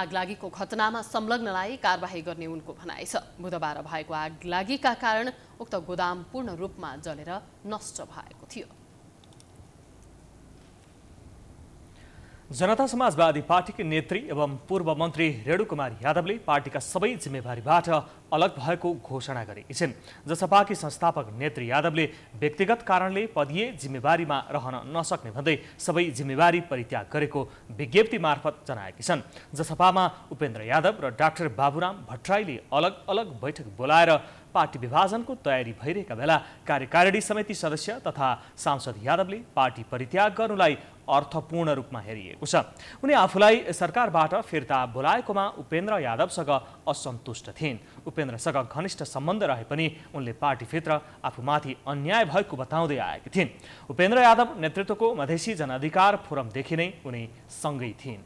आगलागीको घटनामा संलग्नलाई कारवाही गर्ने उनको भनाइ छ बुधबार भएको आगलागीका कारण उक्त गोदाम पूर्ण रूपमा जलेर नष्ट भएको थियो जनता समाजवादी पार्टीकी नेत्री एवं पूर्व मन्त्री रेणुकुमार यादवले पार्टीका सबै जिम्मेवारीबाट अलग भएको घोषणा गरेकी छिन् जसपाकी संस्थापक नेत्री यादवले व्यक्तिगत कारणले पदीय जिम्मेवारीमा रहन नसक्ने भन्दै सबै जिम्मेवारी परित्याग गरेको विज्ञप्ति मार्फत जनाएकी छन् जसपामा उपेन्द्र यादव र डाक्टर बाबुराम भट्टराईले अलग अलग बैठक बोलाएर पार्टी विभाजनको तयारी भइरहेका बेला कार्यकारिणी समिति सदस्य तथा सांसद यादवले पार्टी परित्याग गर्नुलाई अर्थपूर्ण रूपमा हेरिएको छ उनी आफूलाई सरकारबाट फिर्ता बोलाएकोमा उपेन्द्र यादवसँग असन्तुष्ट थिइन् उपेन्द्रसँग घनिष्ठ सम्बन्ध रहे पनि उनले पार्टीभित्र आफूमाथि अन्याय भएको बताउँदै आएकी थिइन् उपेन्द्र यादव नेतृत्वको मधेसी जनअधिकार फोरमदेखि नै उनी सँगै थिइन्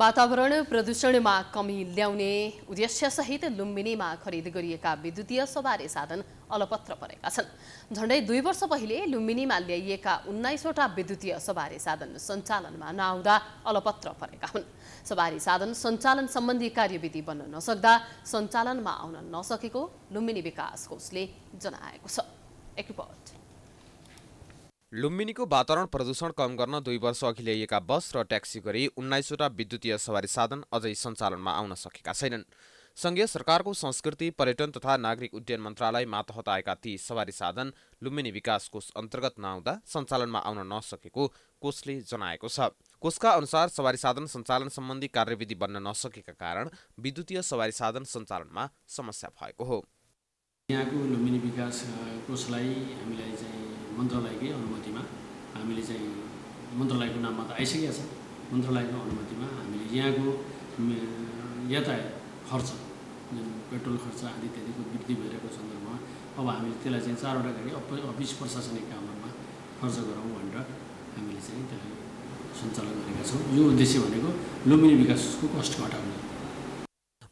वातावरण प्रदूषणमा कमी ल्याउने उद्देश्यसहित लुम्बिनीमा खरिद गरिएका विद्युतीय सवारी साधन अलपत्र परेका छन् झण्डै दुई वर्ष पहिले लुम्बिनीमा ल्याइएका उन्नाइसवटा विद्युतीय सवारी साधन सञ्चालनमा नआउँदा अलपत्र परेका हुन् सवारी साधन सञ्चालन सम्बन्धी कार्यविधि बन्न नसक्दा सञ्चालनमा आउन नसकेको लुम्बिनी विकास कोषले जनाएको छ एक रिपोर्ट लुम्बिनीको वातावरण प्रदूषण कम गर्न दुई वर्ष अघि ल्याइएका बस र ट्याक्सी गरी उन्नाइसवटा विद्युतीय सवारी साधन अझै सञ्चालनमा आउन सकेका छैनन् सङ्घीय सरकारको संस्कृति पर्यटन तथा नागरिक उड्डयन मन्त्रालय मातहत आएका ती सवारी साधन लुम्बिनी विकास कोष अन्तर्गत नआउँदा सञ्चालनमा आउन नसकेको कोषले जनाएको छ कोषका अनुसार सवारी साधन सञ्चालन सम्बन्धी कार्यविधि बन्न नसकेका कारण विद्युतीय सवारी साधन सञ्चालनमा समस्या भएको हो यहाँको लुम्बिनी विकास कोषलाई हामीलाई चाहिँ मन्त्रालयकै अनुमतिमा हामीले चाहिँ मन्त्रालयको नाममा त आइसकेको छ मन्त्रालयको अनुमतिमा हामीले यहाँको यातायात खर्च जुन पेट्रोल खर्च आदि इत्यादिको वृद्धि भइरहेको सन्दर्भमा अब हामीले त्यसलाई चाहिँ चारवटा गरी अफिस प्रशासनिक कामहरूमा खर्च गरौँ भनेर हामीले चाहिँ त्यसलाई सञ्चालन गरेका छौँ यो उद्देश्य भनेको लुम्बिनी विकासको कष्ट घटाउने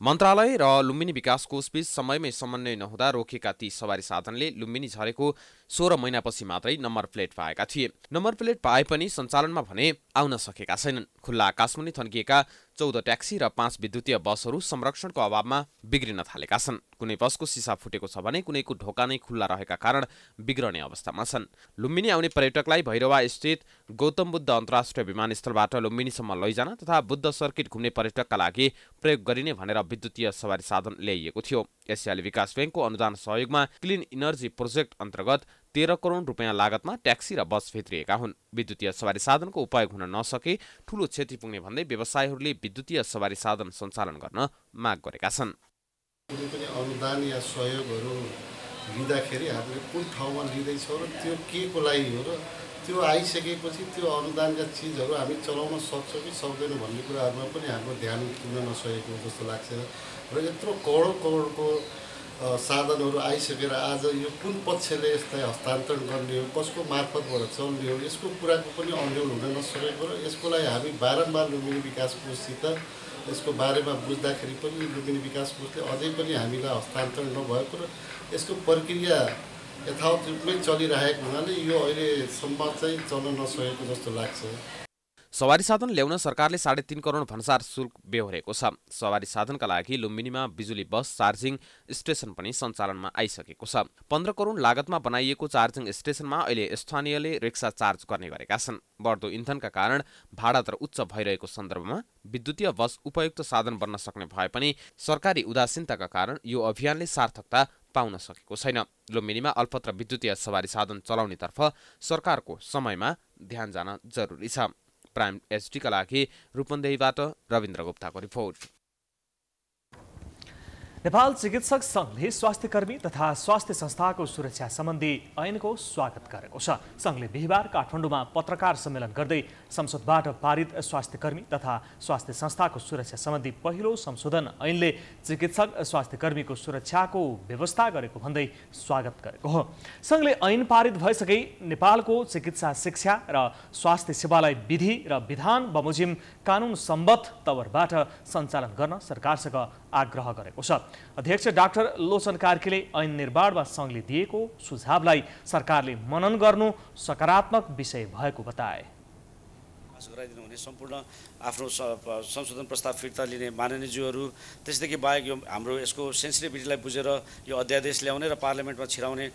मन्त्रालय र लुम्बिनी विकास कोषबीच समयमै समन्वय नहुँदा रोकेका ती सवारी साधनले लुम्बिनी झरेको सोह्र महिनापछि मात्रै नम्बर प्लेट पाएका थिए नम्बर प्लेट पाए पनि सञ्चालनमा भने आउन सकेका छैनन् खुल्ला आकाशमुनि थन्किएका चौध ट्याक्सी र पाँच विद्युतीय बसहरू संरक्षणको अभावमा बिग्रिन थालेका छन् कुनै बसको सिसा फुटेको छ भने कुनैको ढोका नै खुल्ला रहेका कारण बिग्रने अवस्थामा छन् लुम्बिनी आउने पर्यटकलाई भैरवा स्थित गौतम बुद्ध अन्तर्राष्ट्रिय विमानस्थलबाट लुम्बिनीसम्म लैजान तथा बुद्ध सर्किट घुम्ने पर्यटकका लागि प्रयोग गरिने भनेर विद्युतीय सवारी साधन ल्याइएको थियो एसियाली विकास ब्याङ्कको अनुदान सहयोगमा क्लिन इनर्जी प्रोजेक्ट अन्तर्गत तेह्र करोड रुपियाँ लागतमा ट्याक्सी र बस भित्रिएका हुन् विद्युतीय सवारी साधनको उपयोग हुन नसके ठूलो क्षति पुग्ने भन्दै व्यवसायहरूले विद्युतीय सवारी साधन सञ्चालन गर्न माग गरेका छन् कुनै पनि अनुदान या सहयोगहरू लिँदाखेरि हामीले कुन ठाउँमा लिँदैछौँ र त्यो के को लागि हो र त्यो आइसकेपछि त्यो अनुदानका चिजहरू हामी चलाउन सक्छौँ कि सक्दैनौँ भन्ने कुराहरूमा पनि हाम्रो ध्यान पुग्न नसकेको जस्तो लाग्छ र यत्रो करोड करोडको साधनहरू आइसकेर आज यो कुन पक्षले यसलाई हस्तान्तरण गर्ने हो कसको मार्फतबाट चल्ने हो यसको कुराको पनि अन्यल हुन नसकेको र यसको लागि हामी बारम्बार लुम्बिनी विकास कोषसित यसको बारेमा बुझ्दाखेरि पनि लुम्बिनी विकास कोषले अझै पनि हामीलाई हस्तान्तरण नभएको र यसको प्रक्रिया यथावत रूपमै चलिरहेको हुनाले यो अहिलेसम्म चाहिँ चल्न नसकेको जस्तो लाग्छ सवारी साधन ल्याउन सरकारले साढे तिन करोड भन्सार शुल्क बेहोरेको छ सवारी साधनका लागि लुम्बिनीमा बिजुली बस चार्जिङ स्टेशन पनि सञ्चालनमा आइसकेको छ पन्ध्र करोड लागतमा बनाइएको चार्जिङ स्टेशनमा अहिले स्थानीयले रिक्सा चार्ज गर्ने गरेका छन् बढ्दो इन्धनका कारण भाडा दर उच्च भइरहेको सन्दर्भमा विद्युतीय बस उपयुक्त साधन बन्न सक्ने भए पनि सरकारी उदासीनताका कारण यो अभियानले सार्थकता पाउन सकेको छैन लुम्बिनीमा अल्पत्र विद्युतीय सवारी साधन चलाउनेतर्फ सरकारको समयमा ध्यान जान जरुरी छ प्राइम एसडीका लागि रूपन्देहीबाट रविन्द्र गुप्ताको रिपोर्ट नेपाल चिकित्सक सङ्घले स्वास्थ्यकर्मी तथा स्वास्थ्य संस्थाको सुरक्षा सम्बन्धी ऐनको स्वागत गरेको छ सङ्घले बिहिबार काठमाडौँमा पत्रकार सम्मेलन गर्दै संसदबाट पारित स्वास्थ्यकर्मी तथा स्वास्थ्य संस्थाको सुरक्षा सम्बन्धी पहिलो संशोधन ऐनले चिकित्सक स्वास्थ्यकर्मीको सुरक्षाको व्यवस्था गरेको भन्दै स्वागत गरेको हो सङ्घले ऐन पारित भइसकै नेपालको चिकित्सा शिक्षा र स्वास्थ्य सेवालाई विधि र विधान बमोजिम कानुन सम्बद्ध तवरबाट सञ्चालन गर्न सरकारसँग आग्रह गरेको छ अध्यक्ष डाक्टर लोचन कार्कीले ऐन निर्माणमा सङ्घले दिएको सुझावलाई सरकारले मनन गर्नु सकारात्मक विषय भएको बताए गराइदिनु हुने सम्पूर्ण आफ्नो संशोधन प्रस्ताव फिर्ता लिने माननीयज्यूहरू त्यसदेखि बाहेक यो हाम्रो यसको सेन्सिटिभिटीलाई बुझेर यो अध्यादेश ल्याउने र पार्लियामेन्टमा छिराउने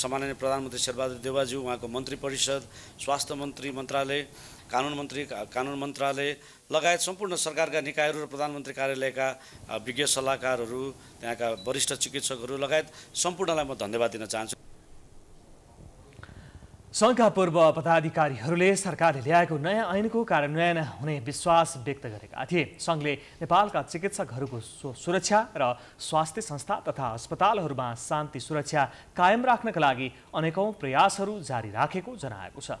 सम्माननीय प्रधानमन्त्री शेरबहादुर देवाज्यू उहाँको मन्त्री परिषद स्वास्थ्य मन्त्री मन्त्रालय कानुन मन्त्री कानुन मन्त्रालय लगायत सम्पूर्ण सरकारका निकायहरू र प्रधानमन्त्री कार्यालयका विज्ञ सल्लाहकारहरू त्यहाँका वरिष्ठ चिकित्सकहरू लगायत सम्पूर्णलाई म धन्यवाद दिन चाहन्छु सङ्घका पूर्व पदाधिकारीहरूले सरकारले ल्याएको नयाँ ऐनको कार्यान्वयन हुने विश्वास व्यक्त गरेका थिए सङ्घले नेपालका चिकित्सकहरूको सुरक्षा र स्वास्थ्य संस्था तथा अस्पतालहरूमा शान्ति सुरक्षा कायम राख्नका लागि अनेकौँ प्रयासहरू जारी राखेको जनाएको छ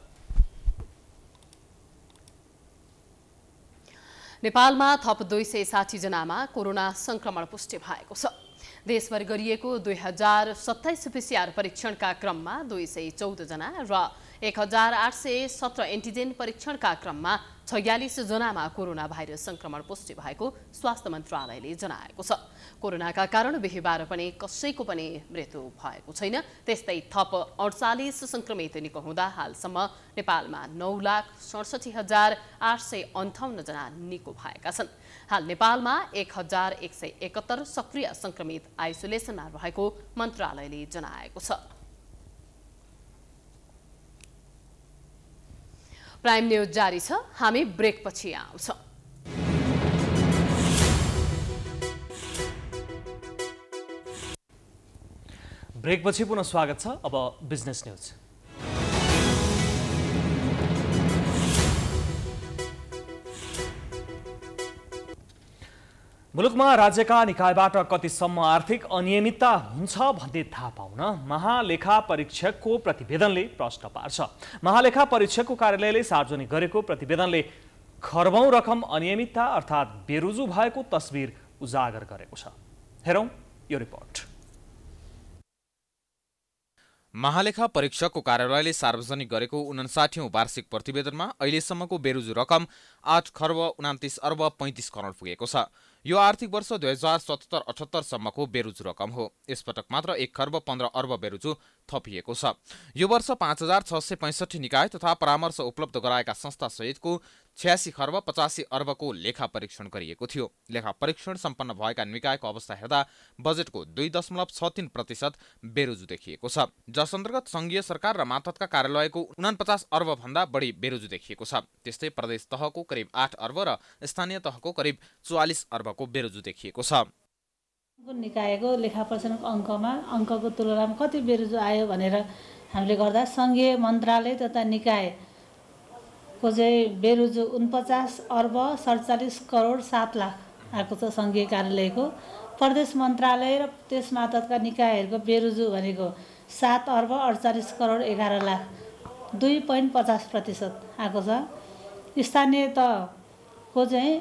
नेपालमा थप दुई सय साठीजनामा कोरोना सङ्क्रमण पुष्टि भएको छ देशभरि गरिएको दुई हजार सत्ताइस पिसिआर परीक्षणका क्रममा दुई सय चौधजना र एक हजार आठ सय सत्र एन्टिजेन परीक्षणका क्रममा छयालिस जनामा कोरोना भाइरस संक्रमण पुष्टि भएको स्वास्थ्य मन्त्रालयले जनाएको छ कोरोनाका कारण बिहिबार पनि कसैको पनि मृत्यु भएको छैन त्यस्तै थप अडचालिस संक्रमित निको हुँदा हालसम्म नेपालमा नौ लाख सडसठी हजार आठ सय अन्ठाउन्नजना निको भएका छन् हाल नेपालमा एक हजार एक सय एकहत्तर सक्रिय संक्रमित आइसोलेसनमा रहेको मन्त्रालयले जनाएको छ प्राइम न्युज जारी छ हामी ब्रेक आउँछ ब्रेक पछि पुनः स्वागत छ अब बिजनेस न्युज मुलुकमा राज्यका निकायबाट कतिसम्म आर्थिक अनियमितता हुन्छ भन्ने थाहा पाउन महालेखा परीक्षकको प्रतिवेदनले प्रश्न पार्छ महालेखा परीक्षकको कार्यालयले सार्वजनिक गरेको प्रतिवेदनले खरबौं रकम अनियमितता अर्थात् बेरुजु भएको तस्विर उजागर गरेको छ हेरौँ यो रिपोर्ट महालेखा परीक्षकको कार्यालयले सार्वजनिक गरेको उनासाठीौँ वार्षिक प्रतिवेदनमा अहिलेसम्मको बेरुजु रकम आठ खर्ब उनातिस अर्ब पैँतिस करोड पुगेको छ यो आर्थिक वर्ष दुई हजार सतहत्तर अठहत्तरसम्मको बेरुजु रकम हो यसपटक मात्र एक खर्ब पन्ध्र अर्ब बेरुजु थपिएको छ यो वर्ष पाँच हजार छ सय पैँसठी निकाय तथा परामर्श उपलब्ध गराएका सहितको छयासी खर्ब पचासी अर्बको लेखा परीक्षण गरिएको थियो लेखा परीक्षण सम्पन्न भएका निकायको अवस्था हेर्दा बजेटको दुई दशमलव छ तिन प्रतिशत बेरुजु देखिएको छ जस अन्तर्गत सङ्घीय सरकार र मातहतका कार्यालयको उनापचास भन्दा बढी बेरुजु देखिएको छ त्यस्तै प्रदेश तहको करिब आठ अर्ब र स्थानीय तहको करिब चौवालिस अर्बको बेरुजु देखिएको छ निकायको लेखा परीक्षणको अङ्कमा अङ्कको तुलनामा कति बेरुजु आयो भनेर हामीले गर्दा सङ्घीय मन्त्रालय तथा निकाय को चाहिँ बेरोज उनपचास अर्ब सडचालिस करोड सात लाख आएको छ सङ्घीय कार्यालयको प्रदेश मन्त्रालय र त्यस मार्फतका निकायहरूको बेरुजु भनेको सात अर्ब अडचालिस करोड एघार लाख दुई पोइन्ट पचास प्रतिशत आएको छ स्थानीय तहको चाहिँ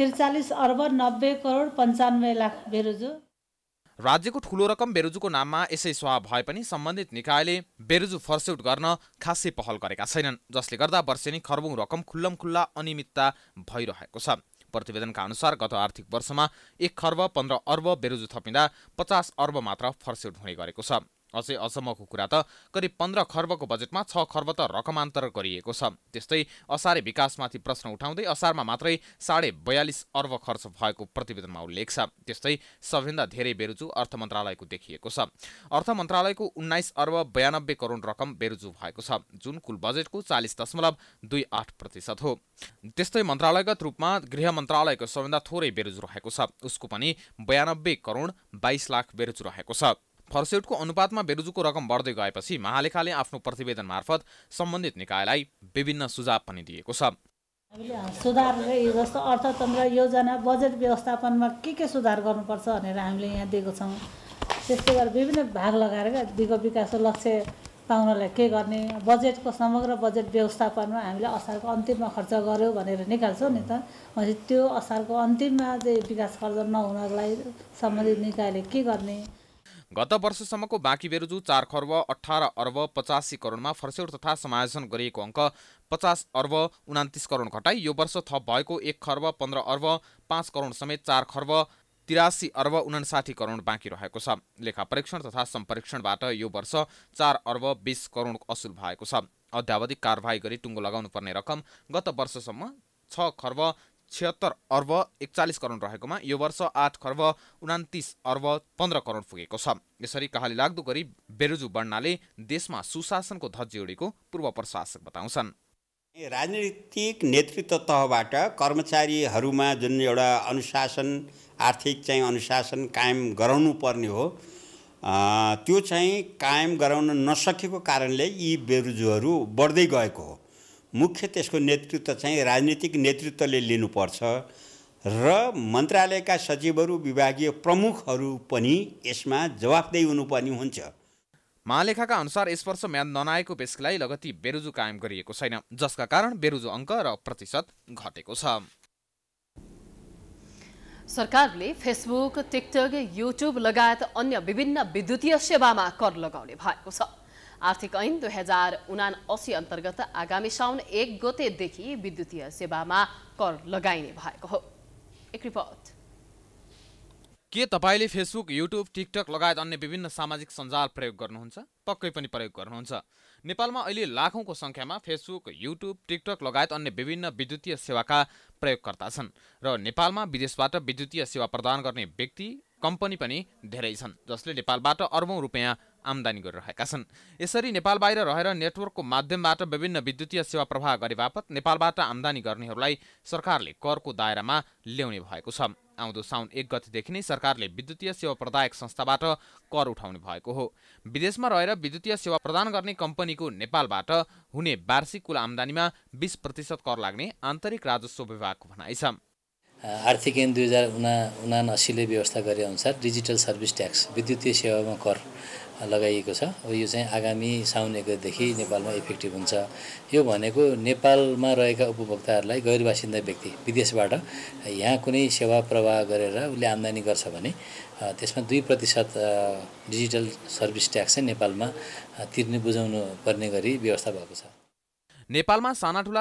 त्रिचालिस अर्ब नब्बे करोड पन्चानब्बे लाख बेरुजु राज्यको ठूलो रकम बेरुजुको नाममा यसै स्वाह भए पनि सम्बन्धित निकायले बेरुजु फर्स्यौट गर्न खासै पहल गरेका छैनन् जसले गर्दा वर्षेनी खरबुङ रकम खुल्लमखुल्ला अनियमितता भइरहेको छ प्रतिवेदनका अनुसार गत आर्थिक वर्षमा एक खर्ब पन्ध्र अर्ब बेरुजु थपिँदा पचास अर्ब मात्र फर्स्यौट हुने गरेको छ अझै अझमको कुरा त करिब पन्ध्र खर्बको बजेटमा छ खर्ब त रकमान्तर गरिएको छ त्यस्तै असारे विकासमाथि प्रश्न उठाउँदै असारमा मात्रै साढे बयालिस अर्ब खर्च भएको प्रतिवेदनमा उल्लेख छ त्यस्तै सबैभन्दा धेरै बेरुजु अर्थ मन्त्रालयको देखिएको छ अर्थ मन्त्रालयको उन्नाइस अर्ब बयानब्बे करोड रकम बेरुजु भएको छ जुन कुल बजेटको चालिस दशमलव दुई आठ प्रतिशत हो त्यस्तै मन्त्रालयगत रूपमा गृह मन्त्रालयको सबैभन्दा थोरै बेरुजु रहेको छ उसको पनि बयानब्बे करोड बाइस लाख बेरुजु रहेको छ फर्सेटको अनुपातमा बेरुजुको रकम बढ्दै गएपछि महालेखाले आफ्नो प्रतिवेदन मार्फत सम्बन्धित निकायलाई विभिन्न सुझाव पनि दिएको छ सुधार जस्तो अर्थतन्त्र योजना बजेट व्यवस्थापनमा के के सुधार गर्नुपर्छ भनेर हामीले यहाँ दिएको छौँ त्यस्तै गरेर विभिन्न भाग लगाएर क्या दिगो विकासको लक्ष्य पाउनलाई के गर्ने बजेटको समग्र बजेट व्यवस्थापनमा हामीले असारको अन्तिममा खर्च गऱ्यौँ भनेर निकाल्छौँ नि त भनेपछि त्यो असारको अन्तिममा चाहिँ विकास खर्च नहुनलाई सम्बन्धित निकायले के गर्ने गत वर्षसम्मको बाँकी बेरुजु चार खर्ब अठार अर्ब पचासी करोडमा फर्स्यौर तथा समायोजन गरिएको अङ्क पचास अर्ब उनातिस करोड घटाई यो वर्ष थप भएको एक खर्ब पन्ध्र अर्ब पाँच करोड समेत चार खर्ब तिरासी अर्ब उनासाठी करोड बाँकी रहेको छ लेखा परीक्षण तथा सम्परीक्षणबाट यो वर्ष चार अर्ब बिस करोड असुल भएको छ अध्यावधिक कारवाही गरी टुङ्गो लगाउनुपर्ने रकम गत वर्षसम्म छ खर्ब छिहत्तर अर्ब एकचालिस करोड रहेकोमा यो वर्ष आठ खर्ब उनातिस अर्ब पन्ध्र करोड पुगेको छ यसरी कहाली लाग्दो गरी बेरुजु बढ्नाले देशमा सुशासनको धज्जी उडेको पूर्व प्रशासक बताउँछन् राजनीतिक नेतृत्व तहबाट कर्मचारीहरूमा जुन एउटा अनुशासन आर्थिक चाहिँ अनुशासन कायम गराउनु पर्ने हो त्यो चाहिँ कायम गराउन नसकेको कारणले यी बेरुजुहरू बढ्दै गएको हो मुख्य त्यसको नेतृत्व चाहिँ राजनीतिक नेतृत्वले लिनुपर्छ र मन्त्रालयका सचिवहरू विभागीय प्रमुखहरू पनि यसमा जवाफदेही हुनुपर्ने हुन्छ महालेखाका अनुसार यस वर्ष म्याद ननाएको पेसलाई लगती बेरुजु कायम गरिएको छैन जसका कारण बेरुजु अङ्क र प्रतिशत घटेको छ सरकारले फेसबुक टिकटक युट्युब लगायत अन्य विभिन्न विद्युतीय सेवामा कर लगाउने भएको छ आर्थिक ऐन दुई हजार उना अन्तर्गत आगामी साउन एक गतेदेखि विद्युतीय सेवामा कर लगाइने भएको हो एक रिपोर्ट के तपाईँले फेसबुक युट्युब टिकटक लगायत अन्य विभिन्न सामाजिक सञ्जाल प्रयोग गर्नुहुन्छ पक्कै पनि प्रयोग गर्नुहुन्छ नेपालमा अहिले लाखौँको सङ्ख्यामा फेसबुक युट्युब टिकटक लगायत अन्य विभिन्न विद्युतीय सेवाका प्रयोगकर्ता छन् र नेपालमा विदेशबाट विद्युतीय सेवा प्रदान गर्ने व्यक्ति कम्पनी पनि धेरै छन् जसले नेपालबाट अर्बौँ रुपियाँ आमदानी गरिरहेका छन् यसरी नेपाल बाहिर रहेर नेटवर्कको माध्यमबाट विभिन्न विद्युतीय सेवा प्रवाह गरे बापत नेपालबाट आमदानी गर्नेहरूलाई सरकारले करको दायरामा ल्याउने भएको छ आउँदो साउन एक गतिदेखि नै सरकारले विद्युतीय सेवा प्रदायक संस्थाबाट कर उठाउने भएको हो विदेशमा रहेर विद्युतीय सेवा प्रदान गर्ने कम्पनीको नेपालबाट हुने वार्षिक कुल आमदानीमा बिस प्रतिशत कर लाग्ने आन्तरिक राजस्व विभागको भनाइ छ आर्थिक ऐन दुई हजार उना उनासीले व्यवस्था गरे अनुसार डिजिटल सर्भिस ट्याक्स विद्युतीय सेवामा कर लगाइएको छ यो चाहिँ आगामी साउन एकदेखि नेपालमा इफेक्टिभ हुन्छ यो भनेको नेपालमा रहेका उपभोक्ताहरूलाई गैर बासिन्दा व्यक्ति विदेशबाट यहाँ कुनै सेवा प्रवाह गरेर उसले आम्दानी गर्छ भने त्यसमा दुई प्रतिशत डिजिटल सर्भिस ट्याक्स चाहिँ नेपालमा तिर्ने बुझाउनु पर्ने गरी व्यवस्था भएको छ नेपालमा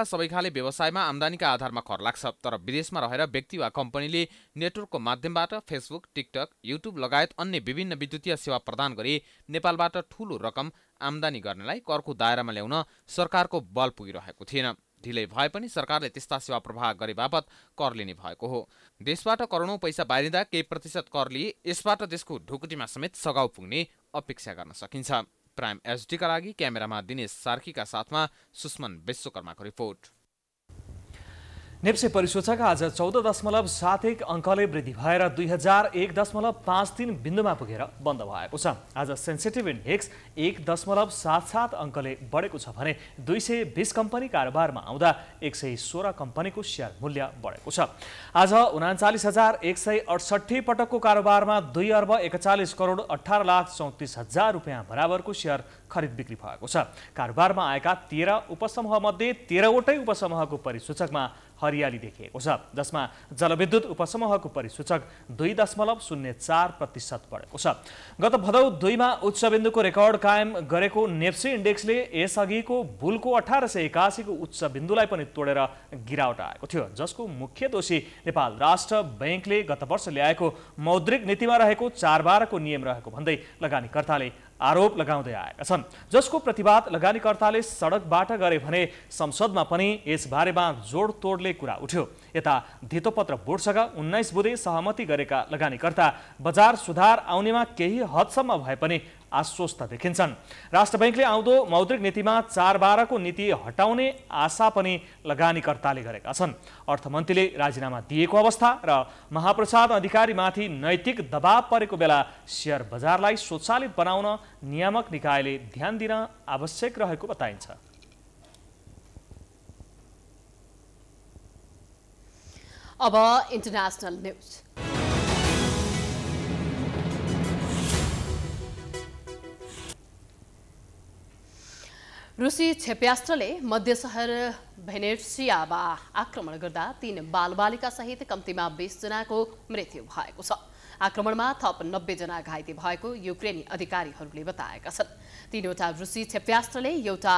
सबै खाले व्यवसायमा आम्दानीका आधारमा कर लाग्छ तर विदेशमा रहेर व्यक्ति वा कम्पनीले नेटवर्कको माध्यमबाट फेसबुक टिकटक युट्युब लगायत अन्य विभिन्न विद्युतीय सेवा प्रदान गरी नेपालबाट ठूलो रकम आम्दानी गर्नेलाई करको दायरामा ल्याउन सरकारको बल पुगिरहेको थिएन ढिलै भए पनि सरकारले त्यस्ता सेवा प्रवाह गरे बापत कर लिने भएको हो देशबाट करोडौँ पैसा बाहिरिँदा केही प्रतिशत कर लिए यसबाट देशको ढुकुटीमा समेत सघाउ पुग्ने अपेक्षा गर्न सकिन्छ प्राइम एचडीका लागि क्यामेरामा दिनेश सार्कीका साथमा सुस्मन विश्वकर्माको रिपोर्ट नेप्से परिसूचक आज चौध दशमलव सात एक अङ्कले वृद्धि भएर दुई हजार एक दशमलव पाँच तिन बिन्दुमा पुगेर बन्द भएको छ आज सेन्सिटिभ इन्डेक्स एक दशमलव सात सात अङ्कले बढेको छ भने दुई सय बिस कम्पनी कारोबारमा आउँदा एक सय सोह्र कम्पनीको सेयर मूल्य बढेको छ आज उनाचालिस हजार एक सय अडसट्ठी पटकको कारोबारमा दुई अर्ब एकचालिस करोड अठार लाख चौतिस हजार रुपियाँ बराबरको सेयर खरिद बिक्री भएको छ कारोबारमा आएका तेह्र उपसमूहमध्ये तेह्रवटै उपसमूहको परिसूचकमा हरियाली देखिएको छ जसमा जलविद्युत उपसमूहको परिसूचक दुई दशमलव शून्य चार प्रतिशत बढेको छ गत भदौ दुईमा उच्च बिन्दुको रेकर्ड कायम गरेको नेप्सी इन्डेक्सले यसअघिको बुलको अठार सय एकासीको उच्च बिन्दुलाई पनि तोडेर गिरावट आएको थियो जसको मुख्य दोषी नेपाल राष्ट्र ब्याङ्कले गत वर्ष ल्याएको मौद्रिक नीतिमा रहेको चाडबाडको नियम रहेको भन्दै लगानीकर्ताले आरोप लगाउँदै आएका छन् जसको प्रतिवाद लगानीकर्ताले सडकबाट गरे भने संसदमा पनि यसबारेमा जोडतोडले कुरा उठ्यो यता धितोपत्र बोर्डसँग उन्नाइस बुधे सहमति गरेका लगानीकर्ता बजार सुधार आउनेमा केही हदसम्म भए पनि आश्वस्त देखिन्छन् राष्ट्र ब्याङ्कले आउँदो मौद्रिक नीतिमा चार बाह्रको नीति हटाउने आशा पनि लगानीकर्ताले गरेका छन् अर्थमन्त्रीले राजीनामा दिएको अवस्था र महाप्रसाद अधिकारीमाथि नैतिक दबाव परेको बेला सेयर बजारलाई स्वचालित बनाउन नियामक निकायले ध्यान दिन आवश्यक रहेको बताइन्छ अब इन्टरनेसनल न्युज रुसी क्षेप्यास्त्रले मध्य सहर भेनेसियामा आक्रमण गर्दा तीन बालबालिकासहित कम्तीमा बिसजनाको मृत्यु भएको छ आक्रमणमा थप नब्बेजना घाइते भएको युक्रेनी अधिकारीहरूले बताएका छन् तीनवटा रुसी क्षेप्यास्त्रले एउटा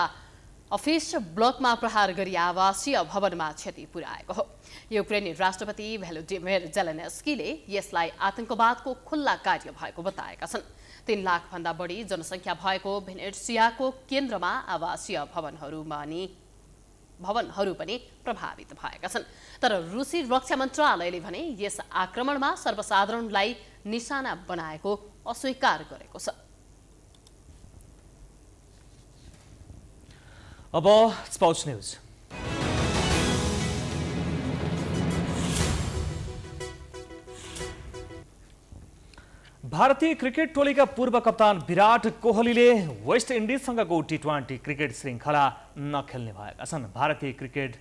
अफिस ब्लकमा प्रहार गरी आवासीय भवनमा क्षति पुर्याएको हो युक्रेनी राष्ट्रपति भेलोडिमिर जेलेनेस्कीले यसलाई आतंकवादको खुल्ला कार्य भएको बताएका छन् तीन लाखभन्दा बढी जनसङ्ख्या भएको भेनेसियाको केन्द्रमा आवासीय भवनहरूमा नि भवनहरू पनि प्रभावित भएका छन् तर रुसी रक्षा मन्त्रालयले भने यस आक्रमणमा सर्वसाधारणलाई निशाना बनाएको अस्वीकार गरेको छ अब स्पोर्ट्स न्युज भारतीय क्रिकेट टोलीका पूर्व कप्तान विराट कोहलीले वेस्ट इन्डिजसँगको टी ट्वेन्टी क्रिकेट श्रृङ्खला नखेल्ने भएका छन् भारतीय क्रिकेट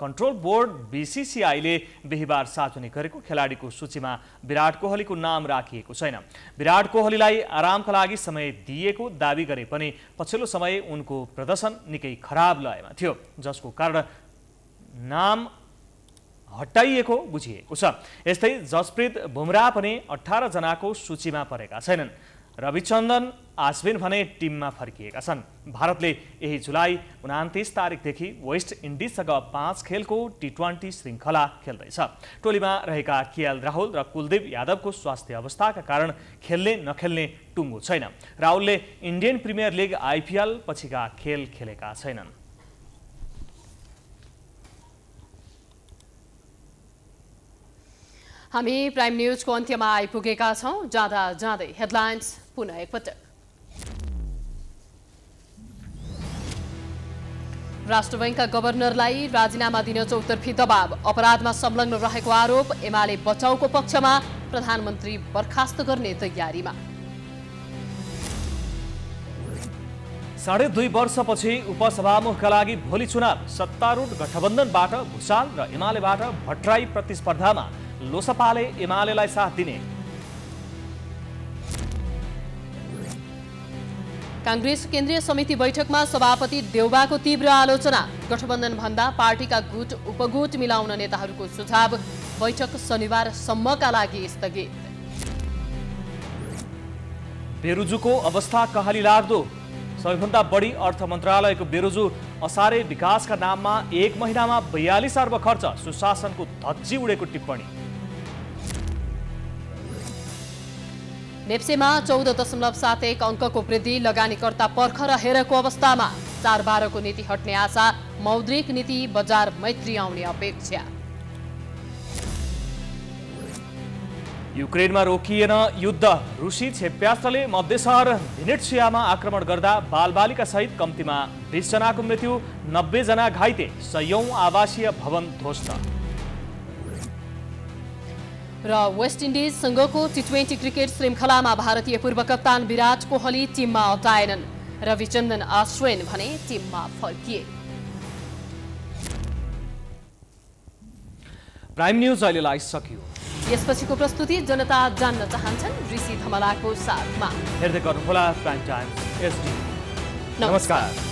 कन्ट्रोल बोर्ड बिसिसिआईले बिहिबार सार्वजनिक गरेको खेलाडीको सूचीमा विराट कोहलीको नाम राखिएको छैन विराट कोहलीलाई आरामका लागि समय दिएको दावी गरे पनि पछिल्लो समय उनको प्रदर्शन निकै खराब लयमा थियो जसको कारण नाम हटाइएको बुझिएको छ यस्तै जसप्रीत बुमराह पनि अठारजनाको सूचीमा परेका छैनन् रविचन्दन आश्विन भने टिममा फर्किएका छन् भारतले यही जुलाई उनातिस तारिकदेखि वेस्ट इन्डिजसँग पाँच खेलको टी ट्वेन्टी श्रृङ्खला खेल्दैछ टोलीमा रहेका केएल राहुल र कुलदीप यादवको स्वास्थ्य अवस्थाका कारण खेल्ने नखेल्ने टुङ्गो छैन राहुलले इन्डियन प्रिमियर लिग आइपिएल पछिका खेल खेलेका छैनन् हामी प्राइम न्युजको अन्त्यमा आइपुगेका छौँ जाँदा जाँदै हेडलाइन्स पुनः एकपटक राष्ट्र बैङ्कका गभर्नरलाई राजीनामा दिन चौतर्फी दबाव अपराधमा संलग्न रहेको आरोप एमाले बचाउको पक्षमा प्रधानमन्त्री बर्खास्त गर्ने तयारीमा साढे दुई वर्षपछि उपसभामुखका लागि भोलि चुनाव सत्तारूढ गठबन्धनबाट भूषाल र एमालेबाट भट्टराई प्रतिस्पर्धामा लोसपाले एमालेलाई साथ दिने काङ्ग्रेस केन्द्रीय समिति बैठकमा सभापति देउबाको तीव्र आलोचना गठबन्धन भन्दा पार्टीका गुट उपगुट मिलाउन नेताहरूको सुझाव बैठक शनिबारसम्मका लागि स्थगित बेरुजुको अवस्था कहाली लाग्दो सबैभन्दा बढी अर्थ मन्त्रालयको बेरुजु असारे विकासका नाममा एक महिनामा बयालिस अर्ब खर्च सुशासनको धज्जी उडेको टिप्पणी नेप्सेमा चौध दशमलव सात एक अङ्कको वृद्धि लगानीकर्ता पर्ख र हेरेको अवस्थामा चार बाह्रको नीति हट्ने आशा मौद्रिक नीति बजार मैत्री आउने अपेक्षा युक्रेनमा रोकिएन युद्ध रुसी छेप्यासले मध्यसहर भिनेटसियामा आक्रमण गर्दा बालबालिका सहित कम्तीमा बिसजनाको मृत्यु जना घाइते सयौं आवासीय भवन ध्वस्त र वेस्ट इन्डिजसँगको टी ट्वेन्टी क्रिकेट श्रृङ्खलामा भारतीय पूर्व कप्तान विराट कोहली टिममा अटाएनन् रविचन्दन आश्वेन भने टिममा फर्किए प्राइम न्यूज अहिलेलाई सकियो यसपछिको प्रस्तुति जनता जान्न चाहन्छन् ऋषि धमलाको साथमा हेर्दै गर्नुहोला प्राइम टाइम एसडी नमस्कार